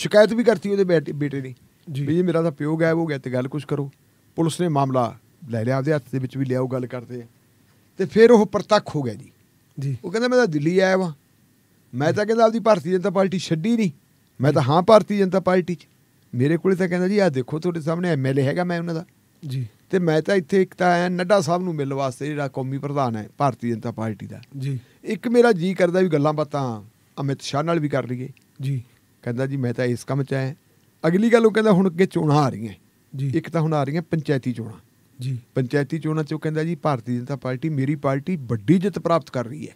ਸ਼ਿਕਾਇਤ ਵੀ ਕਰਤੀ ਉਹਦੇ ਬੇਟੇ ਨੇ ਵੀ ਜੀ ਮੇਰਾ ਤਾਂ ਪਿਓ ਗਾਇਬ ਹੋ ਗਿਆ ਤੇ ਗੱਲ ਕੁਝ ਕਰੋ ਪੁਲਿਸ ਨੇ ਮਾਮਲਾ ਲੈ ਲਿਆ ਆਪਦੇ ਹੱਥ ਦੇ ਵਿੱਚ ਵੀ ਉਹ ਗੱਲ ਕਰਦੇ ਆ ਤੇ ਫਿਰ ਉਹ ਪ੍ਰਤੱਖ ਹੋ ਗਿਆ ਜੀ ਜੀ ਉਹ ਕਹਿੰਦਾ ਮੈਂ ਤਾਂ ਦਿੱਲੀ ਆਇਆ ਵਾਂ ਮੈਂ ਤਾਂ ਕਹਿੰਦਾ ਆਪਦੀ ਭਾਰਤੀ ਜਨਤਾ ਪਾਰਟੀ ਛੱਡੀ ਨਹੀਂ ਮੈਂ ਤਾਂ ਹਾਂ ਭਾਰਤੀ ਜਨਤਾ ਪਾਰਟੀ ਚ ਮੇਰੇ ਕੋਲੇ ਤਾਂ ਕਹਿੰਦਾ ਜੀ ਆ ਦੇਖੋ ਤੁਹਾਡੇ ਸਾਹਮਣੇ ਐਮਐਲਏ ਹੈਗਾ ਮੈਂ ਉਹਨਾਂ ਦਾ ਜੀ ਤੇ ਮੈਂ ਤਾਂ ਇੱਥੇ ਇੱਕ ਤਾਂ ਆਇਆ ਨੱਡਾ ਸਾਹਿਬ ਨੂੰ ਮਿਲਣ ਵਾਸਤੇ ਜਿਹੜਾ ਕੌਮੀ ਪ੍ਰਧਾਨ ਹੈ ਭਾਰਤੀ ਜਨਤਾ ਪਾਰਟੀ ਦਾ ਜੀ ਇੱਕ ਮੇਰਾ ਜੀ ਕਰਦਾ ਵੀ ਗੱਲਾਂ ਬਾਤਾਂ ਅਮਿਤ ਸ਼ਾਹ ਨਾਲ ਵੀ ਕਰ ਲਈਏ ਜੀ ਕਹਿੰਦਾ ਜੀ ਮੈਂ ਤਾਂ ਇਸ ਕੰਮ 'ਚ ਆਇਆ ਅਗਲੀ ਗੱਲ ਉਹ ਕਹਿੰਦਾ ਹੁਣ ਅੱਗੇ ਚੋਣਾਂ ਆ ਰਹੀਆਂ ਜੀ ਇੱਕ ਤਾਂ ਹੁਣ ਆ ਰਹੀਆਂ ਪੰਚਾਇਤੀ ਚੋਣਾਂ ਜੀ ਪੰਚਾਇਤੀ ਚੋਣਾਂ 'ਚ ਉਹ ਕਹਿੰਦਾ ਜੀ ਭਾਰਤੀ ਜਨਤਾ ਪਾਰਟੀ ਮੇਰੀ ਪਾਰਟੀ ਵੱਡੀ ਜਿੱਤ ਪ੍ਰਾਪਤ ਕਰ ਰਹੀ ਹੈ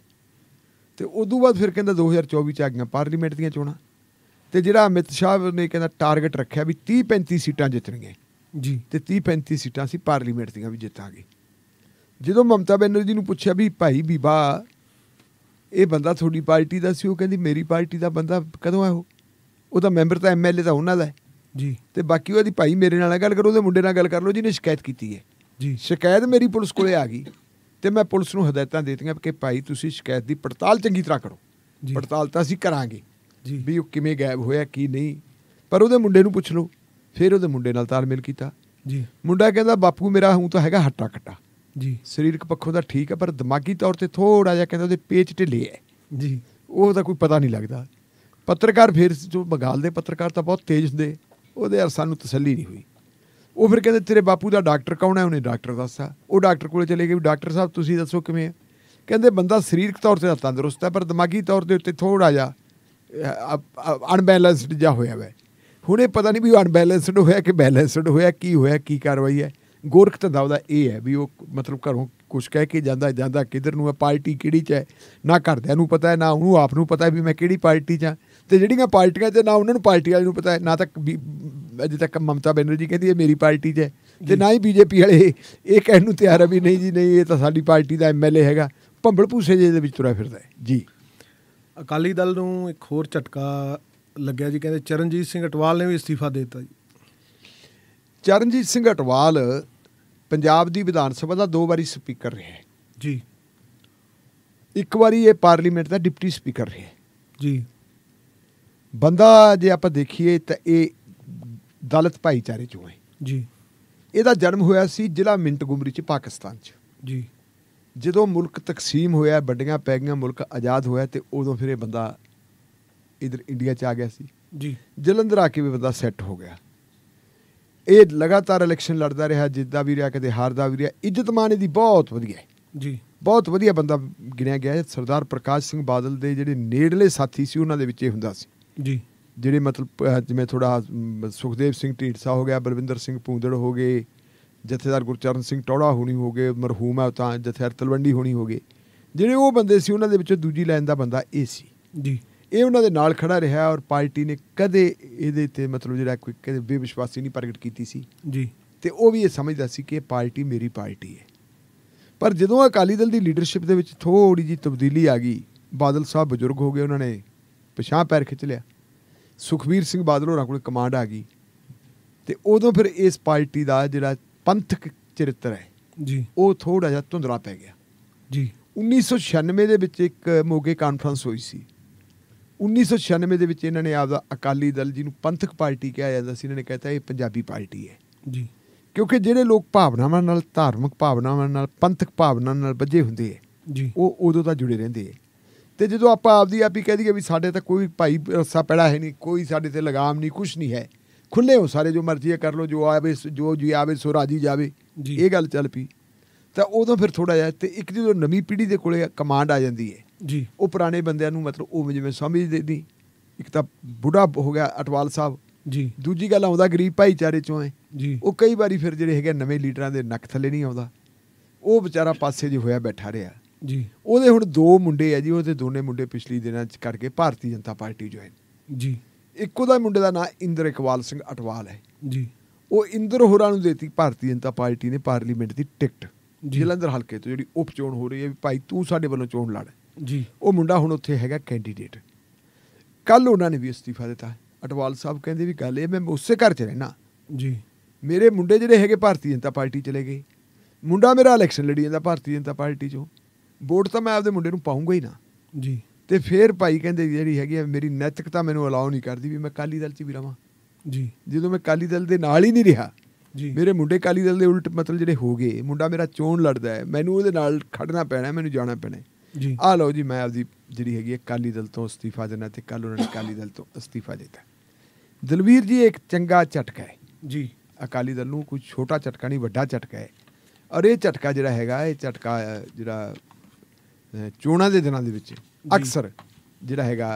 ਤੇ ਉਸ ਤੋਂ ਬਾਅਦ ਫਿਰ ਕਹਿੰਦਾ 2024 ਚ ਆ ਗਈਆਂ ਪਾਰਲੀਮੈਂਟ ਦੀਆਂ ਚੋਣਾਂ ਤੇ ਜਿਹੜਾ ਅਮਿਤ ਸ਼ਾਹ ਨੇ ਕਹਿੰਦਾ ਟਾਰਗੇਟ ਰੱਖਿਆ ਵੀ 30 35 ਸੀਟਾਂ ਜਿੱਤਣਗੇ ਜੀ ਤੇ 30 35 ਸੀਟਾਂ ਸੀ ਪਾਰਲੀਮੈਂਟ ਦੀਆਂ ਵੀ ਜਿੱਤਾਂਗੇ ਜਦੋਂ ਮਮਤਾ ਬੈਨਰਜੀ ਨੂੰ ਪੁੱਛਿਆ ਵੀ ਭਾਈ ਬੀਬਾ ਇਹ ਬੰਦਾ ਤੁਹਾਡੀ ਪਾਰਟੀ ਦਾ ਸੀ ਉਹ ਕਹਿੰਦੀ ਮੇਰੀ ਪਾਰਟੀ ਦਾ ਬੰਦਾ ਕਦੋਂ ਆਇਆ ਉਹ ਉਹ ਤਾਂ ਮੈਂਬਰ ਤਾਂ ਐਮਐਲਏ ਤਾਂ ਉਹਨਾਂ ਦਾ ਜੀ ਤੇ ਬਾਕੀ ਉਹਦੀ ਭਾਈ ਮੇਰੇ ਨਾਲ ਗੱਲ ਕਰੋ ਉਹਦੇ ਮੁੰਡੇ ਨਾਲ ਗੱਲ ਕਰ ਲਓ ਜਿਹਨੇ ਸ਼ਿਕਾਇਤ ਕੀਤੀ ਹੈ ਜੀ ਸ਼ਿਕਾਇਤ ਮੇਰੀ ਪੁਲਿਸ ਕੋਲੇ ਆ ਗਈ ਤੇ ਮੈਂ ਪੁਲਿਸ ਨੂੰ ਹਦਾਇਤਾਂ ਦਿੱਤੀਆਂ ਕਿ ਭਾਈ ਤੁਸੀਂ ਸ਼ਿਕਾਇਤ ਦੀ ਪੜਤਾਲ ਚੰਗੀ ਤਰ੍ਹਾਂ ਕਰੋ ਜੀ ਪੜਤਾਲ ਤਾਂ ਅਸੀਂ ਕਰਾਂਗੇ ਜੀ ਵੀ ਉਹ ਕਿਵੇਂ ਗਾਇਬ ਹੋਇਆ ਕੀ ਨਹੀਂ ਪਰ ਉਹਦੇ ਮੁੰਡੇ ਨੂੰ ਪੁੱਛ ਲਓ ਫਿਰ ਉਹਦੇ ਮੁੰਡੇ ਨਾਲ ਤਾਲਮੇਲ ਕੀਤਾ ਜੀ ਮੁੰਡਾ ਕਹਿੰਦਾ ਬਾਪੂ ਮੇਰਾ ਹੂੰ ਤਾਂ ਹੈਗਾ ਹੱਟਾ ਕੱਟਾ ਜੀ ਸਰੀਰਕ ਪੱਖੋਂ ਤਾਂ ਠੀਕ ਹੈ ਪਰ ਦਿਮਾਗੀ ਤੌਰ ਤੇ ਥੋੜਾ ਜਿਹਾ ਕਹਿੰਦਾ ਉਹਦੇ ਪੇਚ ਢਿੱਲੇ ਹੈ ਜੀ ਉਹ ਤਾਂ ਕੋਈ ਪਤਾ ਨਹੀਂ ਲੱਗਦਾ ਪੱਤਰਕਾਰ ਫਿਰ ਜੋ ਬੰਗਾਲ ਦੇ ਪੱਤਰਕਾਰ ਤਾਂ ਬਹੁਤ ਤੇਜ਼ ਹੁੰਦੇ ਉਹਦੇ ਅਰ ਸਾਨੂੰ ਤਸੱਲੀ ਨਹੀਂ ਹੋਈ ਉਹ ਫਿਰ ਕਹਿੰਦੇ ਤੇਰੇ ਬਾਪੂ ਦਾ ਡਾਕਟਰ ਕੌਣ ਹੈ ਉਹਨੇ ਡਾਕਟਰ ਦੱਸਿਆ ਉਹ ਡਾਕਟਰ ਕੋਲੇ ਚਲੇ ਗਏ ਡਾਕਟਰ ਸਾਹਿਬ ਤੁਸੀਂ ਦੱਸੋ ਕਿਵੇਂ ਕਹਿੰਦੇ ਬੰਦਾ ਸਰੀਰਕ ਤੌਰ ਤੇ ਤੰਦਰੁਸਤ ਹੈ ਪਰ ਦਿਮਾਗੀ ਤੌਰ ਦੇ ਉੱਤੇ ਥੋੜਾ ਜਿਹਾ ਅਨਬੈਲੈਂਸਡ ਜਿਹਾ ਹੋਇਆ ਵੈ ਹੁਣ ਇਹ ਪਤਾ ਨਹੀਂ ਵੀ ਅਨਬੈਲੈਂਸਡ ਹੋਇਆ ਕਿ ਬੈਲੈਂਸਡ ਹੋਇਆ ਕੀ ਹੋਇਆ ਕੀ ਕਾਰਵਾਈ ਹੈ ਗੋਰਖ ਤਾਂ ਦਾਵਦਾ ਇਹ ਹੈ ਵੀ ਉਹ ਮਤਲਬ ਘਰੋਂ ਕੁਝ ਕਹਿ ਕੇ ਜਾਂਦਾ ਜਾਂਦਾ ਕਿਧਰ ਨੂੰ ਹੈ ਪਾਰਟੀ ਕਿਹੜੀ ਚ ਹੈ ਨਾ ਘਰਦਿਆਂ ਨੂੰ ਪਤਾ ਹੈ ਨਾ ਉਹਨੂੰ ਆਪ ਨੂੰ ਪਤਾ ਹੈ ਵੀ ਮੈਂ ਕਿਹੜੀ ਪਾਰਟੀ ਚ ਹਾਂ ਤੇ ਜਿਹੜੀਆਂ ਪਾਰਟੀਆਂ 'ਚ ਨਾ ਉਹਨਾਂ ਨੂੰ ਪਾਰਟੀ ਵਾਲੇ ਨੂੰ ਪਤਾ ਨਾ ਤੱਕ ਅਜੇ ਤੱਕ ਮਮਤਾ ਬੈਨਰਜੀ ਕਹਿੰਦੀ ਇਹ ਮੇਰੀ ਪਾਰਟੀ 'ਚ ਹੈ ਤੇ ਨਾ ਹੀ ਬੀਜੇਪੀ ਵਾਲੇ ਇਹ ਕਹਿਣ ਨੂੰ ਤਿਆਰ ਆ ਵੀ ਨਹੀਂ ਜੀ ਨਹੀਂ ਇਹ ਤਾਂ ਸਾਡੀ ਪਾਰਟੀ ਦਾ ਐਮਐਲਏ ਹੈਗਾ ਭੰਬਲ ਭੂਸੇ ਜੇ ਦੇ ਵਿੱਚ ਤੁਰਿਆ ਫਿਰਦਾ ਹੈ ਜੀ ਅਕਾਲੀ ਦਲ ਨੂੰ ਇੱਕ ਹੋਰ ਝਟਕਾ ਲੱਗਿਆ ਜੀ ਕਹਿੰਦੇ ਚਰਨਜੀਤ ਸਿੰਘ ਅਟਵਾਲ ਨੇ ਵੀ ਅਸਤੀਫਾ ਦੇ ਦਿੱਤਾ ਜੀ ਚਰਨਜੀਤ ਸਿੰਘ ਅਟਵਾਲ ਪੰਜਾਬ ਦੀ ਵਿਧਾਨ ਸਭਾ ਦਾ ਦੋ ਵਾਰੀ ਸਪੀਕਰ ਰਿਹਾ ਹੈ ਜੀ ਇੱਕ ਵਾਰੀ ਇਹ ਪਾਰਲੀਮੈਂਟ ਦਾ ਡਿਪਟੀ ਸਪੀਕਰ ਰਿਹਾ ਹੈ ਜੀ ਬੰਦਾ ਜੇ ਆਪਾਂ ਦੇਖੀਏ ਤਾਂ ਇਹ ਦਲਿਤ ਭਾਈਚਾਰੇ ਚੋਂ ਹੈ ਜੀ ਇਹਦਾ ਜਨਮ ਹੋਇਆ ਸੀ ਜ਼ਿਲ੍ਹਾ ਮਿੰਟਗੁਮਰੀ ਚ ਪਾਕਿਸਤਾਨ ਚ ਜੀ ਜਦੋਂ ਮੁਲਕ ਤਕਸੀਮ ਹੋਇਆ ਵੱਡੀਆਂ ਪੈ ਗਈਆਂ ਮੁਲਕ ਆਜ਼ਾਦ ਹੋਇਆ ਤੇ ਉਦੋਂ ਫਿਰ ਇਹ ਬੰਦਾ ਇਧਰ ਇੰਡੀਆ ਚ ਆ ਗਿਆ ਸੀ ਜੀ ਜਲੰਧਰ ਆ ਕੇ ਵੀ ਬੰਦਾ ਸੈੱਟ ਹੋ ਗਿਆ ਇਹ ਲਗਾਤਾਰ ਇਲੈਕਸ਼ਨ ਲੜਦਾ ਰਿਹਾ ਜਿੱਦਾ ਵੀ ਰਿਹਾ ਕਦੇ ਹਾਰਦਾ ਵੀ ਰਿਹਾ ਇੱਜ਼ਤਮਾਨ ਇਹਦੀ ਬਹੁਤ ਵਧੀਆ ਹੈ ਜੀ ਬਹੁਤ ਵਧੀਆ ਬੰਦਾ ਗਿਣਿਆ ਗਿਆ ਸਰਦਾਰ ਪ੍ਰਕਾਸ਼ ਸਿੰਘ ਬਾਦਲ ਦੇ ਜਿਹੜੇ ਨੇੜਲੇ ਸਾਥੀ ਸੀ ਉਹਨਾਂ ਦੇ ਵਿੱਚ ਇਹ ਹੁੰਦਾ ਸੀ ਜੀ ਜਿਹੜੇ ਮਤਲਬ ਜਿਵੇਂ ਥੋੜਾ ਸੁਖਦੇਵ ਸਿੰਘ ਢੀਂਡਸਾ ਹੋ ਗਿਆ ਬਲਵਿੰਦਰ ਸਿੰਘ ਪੂੰਦੜ ਹੋ ਗਏ ਜਥੇਦਾਰ ਗੁਰਚਰਨ ਸਿੰਘ ਟੋੜਾ ਹੋਣੀ ਹੋ ਗਏ ਮਰਹੂਮ ਹੈ ਤਾਂ ਜਥੇਦਾਰ ਤਲਵੰਡੀ ਹੋਣੀ ਹੋ ਗਏ ਜਿਹੜੇ ਉਹ ਬੰਦੇ ਸੀ ਉਹਨਾਂ ਦੇ ਵਿੱਚੋਂ ਦੂਜੀ ਲਾਈਨ ਦਾ ਬੰਦਾ ਇਹ ਸੀ ਜੀ ਇਹ ਉਹਨਾਂ ਦੇ ਨਾਲ ਖੜਾ ਰਿਹਾ ਔਰ ਪਾਰਟੀ ਨੇ ਕਦੇ ਇਹਦੇ ਤੇ ਮਤਲਬ ਜਿਹੜਾ ਕੋਈ ਕਦੇ ਬੇਵਿਸ਼ਵਾਸੀ ਨਹੀਂ ਪ੍ਰਗਟ ਕੀਤੀ ਸੀ ਜੀ ਤੇ ਉਹ ਵੀ ਇਹ ਸਮਝਦਾ ਸੀ ਕਿ ਇਹ ਪਾਰਟੀ ਮੇਰੀ ਪਾਰਟੀ ਹੈ ਪਰ ਜਦੋਂ ਅਕਾਲੀ ਦਲ ਦੀ ਲੀਡਰਸ਼ਿਪ ਦੇ ਵਿੱਚ ਥੋੜੀ ਜੀ ਤਬਦੀਲੀ ਆ ਗਈ ਬਾਦਲ ਸਾਹਿਬ ਬਜ਼ੁਰਗ ਹੋ ਗਏ ਉਹਨਾਂ ਨੇ ਪਛਾਹ ਪੈਰ ਖਿੱਚ ਲਿਆ ਸੁਖਬੀਰ ਸਿੰਘ ਬਾਦਲ ਹੋਰਾਂ ਕੋਲ ਕਮਾਂਡ ਆ ਗਈ ਤੇ ਉਦੋਂ ਫਿਰ ਇਸ ਪਾਰਟੀ ਦਾ ਜਿਹੜਾ ਪੰਥਕ ਚਰਿੱਤਰ ਹੈ ਜੀ ਉਹ ਥੋੜਾ ਜਿਹਾ ਧੁੰਦਲਾ ਪੈ ਗਿਆ ਜੀ 1996 ਦੇ ਵਿੱਚ ਇੱਕ ਮੋਗੇ ਕਾਨਫਰੰਸ ਹੋਈ ਸੀ 1996 ਦੇ ਵਿੱਚ ਇਹਨਾਂ ਨੇ ਆਪਦਾ ਅਕਾਲੀ ਦਲ ਜਿਹਨੂੰ ਪੰਥਕ ਪਾਰਟੀ ਕਿਹਾ ਜਾਂਦਾ ਸੀ ਇਹਨਾਂ ਨੇ ਕਹਿਤਾ ਇਹ ਪੰਜਾਬੀ ਪਾਰਟੀ ਹੈ ਜੀ ਕਿਉਂਕਿ ਜਿਹੜੇ ਲੋਕ ਭਾਵਨਾਵਾਂ ਨਾਲ ਧਾਰਮਿਕ ਭਾਵਨਾਵਾਂ ਨਾਲ ਪੰਥਕ ਭਾਵਨਾ ਨਾਲ ਵੱਜੇ ਹੁੰਦੇ ਹੈ ਜੀ ਉਹ ਉਦੋਂ ਤਾਂ ਜੁੜੇ ਰਹਿੰਦੇ ਹੈ ਤੇ ਜਦੋਂ ਆਪਾਂ ਆਪਦੀ ਆਪੀ ਕਹਿ ਦਈਏ ਵੀ ਸਾਡੇ ਤਾਂ ਕੋਈ ਭਾਈ ਰੱਸਾ ਪੈੜਾ ਹੈ ਨਹੀਂ ਕੋਈ ਸਾਡੇ ਤੇ ਲਗਾਮ ਨਹੀਂ ਕੁਝ ਨਹੀਂ ਹੈ ਖੁੱਲੇ ਹੋ ਸਾਰੇ ਜੋ ਮਰਜ਼ੀ ਕਰ ਲੋ ਜੋ ਆਵੇ ਜੋ ਜੀ ਆਵੇ ਸੋ ਰਾਜੀ ਜਾਵੇ ਇਹ ਗੱਲ ਚੱਲ ਪਈ ਤਾਂ ਉਦੋਂ ਫਿਰ ਥੋੜਾ ਜਿਹਾ ਤੇ ਇੱਕ ਜਦੋਂ ਨਵੀਂ ਪੀੜ੍ਹੀ ਦੇ ਕੋਲੇ ਕਮਾਂਡ ਆ ਜਾਂਦੀ ਹੈ ਜੀ ਉਹ ਪੁਰਾਣੇ ਬੰਦਿਆਂ ਨੂੰ ਮਤਲਬ ਉਹ ਜਿਵੇਂ ਸਮਝ ਦੀ ਇੱਕ ਤਾਂ ਬੁੱਢਾ ਹੋ ਗਿਆ ਅਟਵਾਲ ਸਾਹਿਬ ਜੀ ਦੂਜੀ ਗੱਲ ਆਉਂਦਾ ਗਰੀਬ ਭਾਈਚਾਰੇ ਚੋਂ ਹੈ ਜੀ ਉਹ ਕਈ ਵਾਰੀ ਫਿਰ ਜਿਹੜੇ ਹੈਗੇ ਨਵੇਂ ਲੀਡਰਾਂ ਦੇ ਨੱਕ ਥੱਲੇ ਨਹੀਂ ਆਉਂਦਾ ਉਹ ਵਿਚਾਰਾ ਪਾਸੇ ਜਿਹਾ ਹੋਇਆ ਬੈਠਾ ਰਿਹਾ ਜੀ ਉਹਦੇ ਹੁਣ ਦੋ ਮੁੰਡੇ ਆ ਜੀ ਉਹਦੇ ਦੋਨੇ ਮੁੰਡੇ ਪਿਛਲੀ ਦਿਨਾਂ ਚ ਕਰਕੇ ਭਾਰਤੀ ਜਨਤਾ ਪਾਰਟੀ ਜੁਆਇਨ ਜੀ ਇੱਕੋ ਦਾ ਮੁੰਡੇ ਦਾ ਨਾਮ ਇੰਦਰ ਇਕਵਾਲ ਸਿੰਘ ਅਟਵਾਲ ਹੈ ਜੀ ਉਹ ਇੰਦਰ ਹੋਰਾਂ ਨੂੰ ਦਿੱਤੀ ਭਾਰਤੀ ਜਨਤਾ ਪਾਰਟੀ ਨੇ ਪਾਰਲੀਮੈਂਟ ਦੀ ਟਿਕਟ ਜਲੰਧਰ ਹਲਕੇ ਤੋਂ ਜਿਹੜੀ ਉਪ ਚੋਣ ਹੋ ਰਹੀ ਹੈ ਵੀ ਭਾਈ ਤੂੰ ਸਾਡੇ ਵੱਲੋਂ ਚੋਣ ਲੜ ਜੀ ਉਹ ਮੁੰਡਾ ਹੁਣ ਉੱਥੇ ਹੈਗਾ ਕੈਂਡੀਡੇਟ ਕੱਲ ਉਹਨਾਂ ਨੇ ਵੀ ਅਸਤੀਫਾ ਦਿੱਤਾ ਅਟਵਾਲ ਸਾਹਿਬ ਕਹਿੰਦੇ ਵੀ ਗੱਲ ਇਹ ਮੈਂ ਉਸੇ ਘਰ 'ਚ ਰਹਿਣਾ ਜੀ ਮੇਰੇ ਮੁੰਡੇ ਜਿਹੜੇ ਹੈਗੇ ਭਾਰਤੀ ਜਨਤਾ ਪਾਰਟੀ ਚਲੇ ਗਏ ਮੁੰਡਾ ਮੇਰਾ ਇਲੈਕਸ਼ਨ ਲੜੀ ਜਾਂਦਾ ਭਾਰਤੀ ਜਨਤਾ ਪਾਰਟੀ 'ਚੋਂ ਵੋਟ ਤਾਂ ਮੈਂ ਆਪਦੇ ਮੁੰਡੇ ਨੂੰ ਪਾਉਂਗਾ ਹੀ ਨਾ ਜੀ ਤੇ ਫਿਰ ਭਾਈ ਕਹਿੰਦੇ ਜਿਹੜੀ ਹੈਗੀ ਮੇਰੀ ਨੈਤਿਕਤਾ ਮੈਨੂੰ ਅਲਾਉ ਨਹੀਂ ਕਰਦੀ ਵੀ ਮੈਂ ਕਾਲੀ ਦਲ 'ਚ ਵੀ ਰਵਾਂ ਜੀ ਜਦੋਂ ਮੈਂ ਕਾਲੀ ਦਲ ਦੇ ਨਾਲ ਹੀ ਨਹੀਂ ਰਿਹਾ ਜੀ ਮੇਰੇ ਮੁੰਡੇ ਕਾਲੀ ਦਲ ਦੇ ਉਲਟ ਮਤਲਬ ਜਿਹੜੇ ਹੋ ਗਏ ਮੁੰਡਾ ਮੇਰਾ ਚੋਣ ਲੜਦਾ ਹੈ ਮੈਨੂੰ ਉਹਦੇ ਨਾਲ ਖੜਨਾ ਪੈਣਾ ਮੈਨੂੰ ਜਾਣਾ ਪੈਣਾ ਜੀ ਆ ਲਓ ਜੀ ਮੈਂ ਆਪਦੀ ਜਿਹੜੀ ਹੈਗੀ ਕਾਲੀ ਦਲ ਤੋਂ ਅਸਤੀਫਾ ਦੇਣਾ ਤੇ ਕੱਲ ਉਹਨਾਂ ਨੇ ਕਾਲੀ ਦਲ ਤੋਂ ਅਸਤੀਫਾ ਦਿੱਤਾ ਦਲਵੀਰ ਜੀ ਇੱਕ ਚੰਗਾ ਝਟਕਾ ਹੈ ਜੀ ਅਕਾਲੀ ਦਲ ਨੂੰ ਕੋਈ ਛੋਟਾ ਝਟਕਾ ਨਹੀਂ ਵੱਡਾ ਝਟਕਾ ਹੈ ਔਰ ਇਹ ਝਟਕਾ ਜਿਹੜਾ ਹੈਗਾ ਇਹ ਝਟਕਾ ਜਿਹੜਾ ਚੋਣਾਂ ਦੇ ਦਿਨਾਂ ਦੇ ਵਿੱਚ ਅਕਸਰ ਜਿਹੜਾ ਹੈਗਾ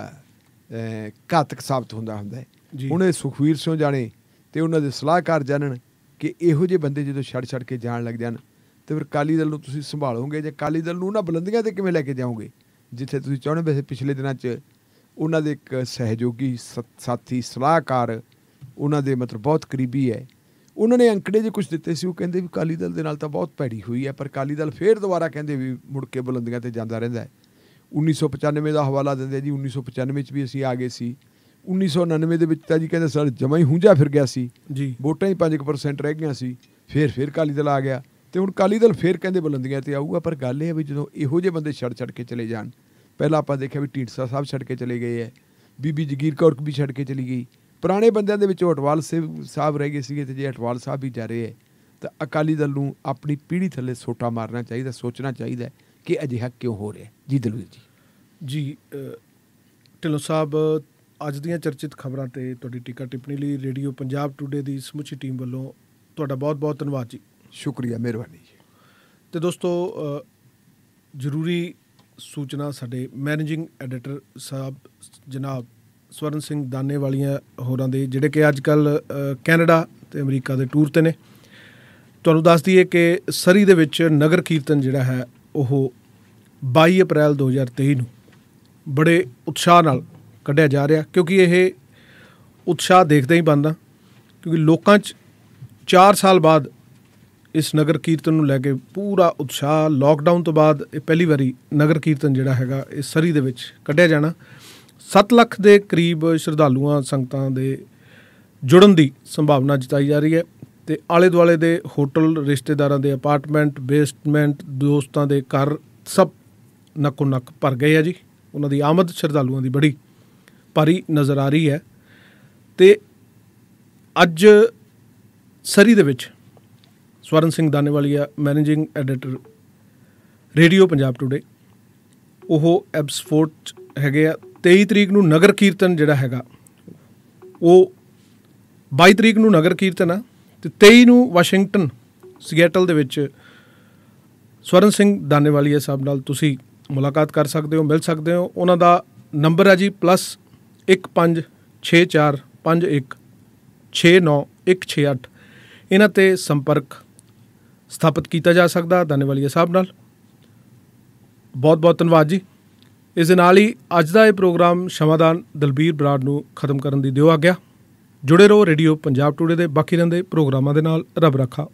ਘਾਤਕ ਸਾਬਤ ਹੁੰਦਾ ਹੁੰਦਾ ਹੈ ਹੁਣ ਇਹ ਸੁਖਵੀਰ ਸਿੰਘ ਜਾਣੇ ਤੇ ਉਹਨਾਂ ਦੇ ਸਲਾਹਕਾਰ ਜਾਣਨ ਕਿ ਇਹੋ ਜਿਹੇ ਬੰਦੇ ਜਦੋਂ ਛੜ ਛੜ ਕੇ ਜਾਣ ਲੱਗ ਜਾਣ ਤੇ ਫਿਰ ਕਾਲੀ ਦਲ ਨੂੰ ਤੁਸੀਂ ਸੰਭਾਲੋਗੇ ਜੇ ਕਾਲੀ ਦਲ ਨੂੰ ਉਹਨਾਂ ਬੁਲੰਦੀਆਂ ਤੇ ਕਿਵੇਂ ਲੈ ਕੇ ਜਾਓਗੇ ਜਿੱਥੇ ਤੁਸੀਂ ਚਾਹੁੰਦੇ ਵੈਸੇ ਪਿਛਲੇ ਦਿਨਾਂ 'ਚ ਉਹਨਾਂ ਦੇ ਇੱਕ ਸਹਿਯੋਗੀ ਸਾਥੀ ਸਲਾਹਕਾਰ ਉਹਨਾਂ ਦੇ ਮਤਲਬ ਬਹੁਤ ਕਰੀਬੀ ਹੈ ਉਹਨਾਂ ਨੇ ਅੰਕੜੇ ਜੇ ਕੁਝ ਦਿੱਤੇ ਸੀ ਉਹ ਕਹਿੰਦੇ ਵੀ ਕਾਲੀ ਦਲ ਦੇ ਨਾਲ ਤਾਂ ਬਹੁਤ ਪੈੜੀ ਹੋਈ ਹੈ ਪਰ ਕਾਲੀ ਦਲ ਫੇਰ ਦੁਬਾਰਾ ਕਹਿੰਦੇ ਵੀ ਮੁੜ ਕੇ ਬੁਲੰਦੀਆਂ ਤੇ ਜਾਂਦਾ ਰਹਿੰਦਾ ਹੈ 1995 ਦਾ ਹਵਾਲਾ ਦਿੰਦੇ ਜੀ 1995 ਚ ਵੀ ਅਸੀਂ ਆ ਗਏ ਸੀ 1999 ਦੇ ਵਿੱਚ ਤਾਂ ਜੀ ਕਹਿੰਦੇ ਸਰ ਜਮਾ ਹੀ ਹੁੰਜਾ ਫਿਰ ਗਿਆ ਸੀ ਜੀ ਵੋਟਾਂ ਹੀ 5% ਰਹਿ ਗਈਆਂ ਸੀ ਫੇਰ ਫੇਰ ਕਾਲੀ ਦਲ ਆ ਗਿਆ ਤੇ ਹੁਣ ਕਾਲੀ ਦਲ ਫੇਰ ਕਹਿੰਦੇ ਬੁਲੰਦੀਆਂ ਤੇ ਆਊਗਾ ਪਰ ਗੱਲ ਇਹ ਹੈ ਵੀ ਜਦੋਂ ਇਹੋ ਜਿਹੇ ਬੰਦੇ ਛੜ ਛੜ ਕੇ ਚਲੇ ਜਾਣ ਪਹਿਲਾਂ ਆਪਾਂ ਦੇਖਿਆ ਵੀ ਢੀਂਡਸਾ ਸਾਹਿਬ ਛੱਡ ਕੇ ਚਲੇ ਗਏ ਐ ਬੀਬੀ ਜਗੀਰ ਕੌਰ ਵੀ ਛੱਡ ਕੇ ਚਲੀ ਗਈ ਪੁਰਾਣੇ ਬੰਦਿਆਂ ਦੇ ਵਿੱਚ ਅਟਵਾਲ ਸਾਹਿਬ ਰਹਿ ਗਏ ਸੀਗੇ ਤੇ ਜੇ ਹਟਵਾਲ ਸਾਹਿਬ ਵੀ ਜਾ ਰਹੇ ਹੈ ਤਾਂ ਅਕਾਲੀ ਦਲ ਨੂੰ ਆਪਣੀ ਪੀੜ੍ਹੀ ਥੱਲੇ ਸੋਟਾ ਮਾਰਨਾ ਚਾਹੀਦਾ ਸੋਚਣਾ ਚਾਹੀਦਾ ਕਿ ਅਜਿਹਾ ਕਿਉਂ ਹੋ ਰਿਹਾ ਜੀ ਦਲਵੀਰ ਜੀ ਜੀ ਟਿਲੋ ਸਾਹਿਬ ਅੱਜ ਦੀਆਂ ਚਰਚਿਤ ਖਬਰਾਂ ਤੇ ਤੁਹਾਡੀ ਟਿਕਾ ਟਿੱਪਣੀ ਲਈ ਰੇਡੀਓ ਪੰਜਾਬ ਟੁਡੇ ਦੀ ਸਮੁੱਚੀ ਟੀਮ ਵੱਲੋਂ ਤੁਹਾਡਾ ਬਹੁਤ-ਬਹੁਤ ਧੰਨਵਾਦ ਜੀ ਸ਼ੁਕਰੀਆ ਮਿਹਰਬਾਨੀ ਜੀ ਤੇ ਦੋਸਤੋ ਜ਼ਰੂਰੀ ਸੂਚਨਾ ਸਾਡੇ ਮੈਨੇਜਿੰਗ ਐਡੀਟਰ ਸਾਹਿਬ ਜਨਾਬ ਸਵਰਨ ਸਿੰਘ ਦਾਨੇ ਵਾਲੀਆਂ ਹੋਰਾਂ ਦੇ ਜਿਹੜੇ ਕਿ ਅੱਜ ਕੱਲ ਕੈਨੇਡਾ ਤੇ ਅਮਰੀਕਾ ਦੇ ਟੂਰ ਤੇ ਨੇ ਤੁਹਾਨੂੰ ਦੱਸ ਦਈਏ ਕਿ ਸਰੀ ਦੇ ਵਿੱਚ ਨਗਰ ਕੀਰਤਨ ਜਿਹੜਾ ਹੈ ਉਹ 22 ਅਪ੍ਰੈਲ 2023 ਨੂੰ ਬੜੇ ਉਤਸ਼ਾਹ ਨਾਲ ਕੱਢਿਆ ਜਾ ਰਿਹਾ ਕਿਉਂਕਿ ਇਹ ਉਤਸ਼ਾਹ ਦੇਖਦੇ ਹੀ ਬੰਦਾ ਕਿਉਂਕਿ ਲੋਕਾਂ 'ਚ 4 ਸਾਲ ਬਾਅਦ ਇਸ ਨਗਰ ਕੀਰਤਨ ਨੂੰ ਲੈ ਕੇ ਪੂਰਾ ਉਤਸ਼ਾਹ ਲਾਕਡਾਊਨ ਤੋਂ ਬਾਅਦ ਇਹ ਪਹਿਲੀ ਵਾਰੀ ਨਗਰ ਕੀਰਤਨ ਜਿਹੜਾ ਹੈਗਾ ਇਹ ਸਰੀ ਦੇ ਵਿੱਚ ਕੱਢਿਆ ਜਾਣਾ 7 ਲੱਖ ਦੇ ਕਰੀਬ ਸ਼ਰਧਾਲੂਆਂ ਸੰਗਤਾਂ ਦੇ ਜੁੜਨ ਦੀ ਸੰਭਾਵਨਾ ਜਤਾਈ ਜਾ ਰਹੀ ਹੈ ਤੇ ਆਲੇ ਦੁਆਲੇ ਦੇ ਹੋਟਲ ਰਿਸ਼ਤੇਦਾਰਾਂ ਦੇ ਅਪਾਰਟਮੈਂਟ ਬੇਸਮੈਂਟ ਦੋਸਤਾਂ ਦੇ ਘਰ ਸਭ ਨੱਕੋ ਨਕ ਭਰ ਗਏ ਆ ਜੀ ਉਹਨਾਂ ਦੀ ਆਮਦ ਸ਼ਰਧਾਲੂਆਂ ਦੀ ਬੜੀ ਭਾਰੀ ਨਜ਼ਰ ਆ ਰਹੀ ਹੈ ਤੇ ਅੱਜ ਸਰੀ ਦੇ ਵਿੱਚ Swaran Singh Danewalia managing editor radio Punjab today ਉਹ ਐਬਸਫੋਰਟ ਹੈਗੇ ਆ 23 ਤਰੀਕ ਨੂੰ ਨਗਰ ਕੀਰਤਨ ਜਿਹੜਾ ਹੈਗਾ ਉਹ 22 ਤਰੀਕ ਨੂੰ ਨਗਰ ਕੀਰਤਨ ਆ ਤੇ 23 ਨੂੰ ਵਾਸ਼ਿੰਗਟਨ ਸੀਏਟਲ ਦੇ ਵਿੱਚ ਸਵਰਨ ਸਿੰਘ ਦਾਨੇਵਾਲੀਆ ਸਾਹਿਬ ਨਾਲ ਤੁਸੀਂ ਮੁਲਾਕਾਤ ਕਰ ਸਕਦੇ ਹੋ ਮਿਲ ਸਕਦੇ ਹੋ ਉਹਨਾਂ ਦਾ ਨੰਬਰ ਹੈ ਜੀ +15645169168 ਇਹਨਾਂ ਤੇ ਸੰਪਰਕ ਸਥਾਪਿਤ ਕੀਤਾ ਜਾ ਸਕਦਾ ਦਾਨੇਵਾਲੀਆ ਸਾਹਿਬ ਨਾਲ ਬਹੁਤ ਬਹੁਤ ਧੰਨਵਾਦ ਜੀ ਇਸ ਦੇ ਨਾਲ ਹੀ ਅੱਜ ਦਾ ਇਹ ਪ੍ਰੋਗਰਾਮ ਸ਼ਮਾਦਾਨ ਦਲਬੀਰ ਬਰਾੜ ਨੂੰ ਖਤਮ ਕਰਨ ਦੀ ਦਿਓ ਆ ਗਿਆ ਜੁੜੇ ਰਹੋ ਰੇਡੀਓ ਪੰਜਾਬ ਟੂਡੇ ਦੇ ਬਾਕੀ ਰਹਿੰਦੇ ਪ੍ਰੋਗਰਾਮਾਂ ਦੇ ਨਾਲ ਰੱਬ ਰੱਖਾ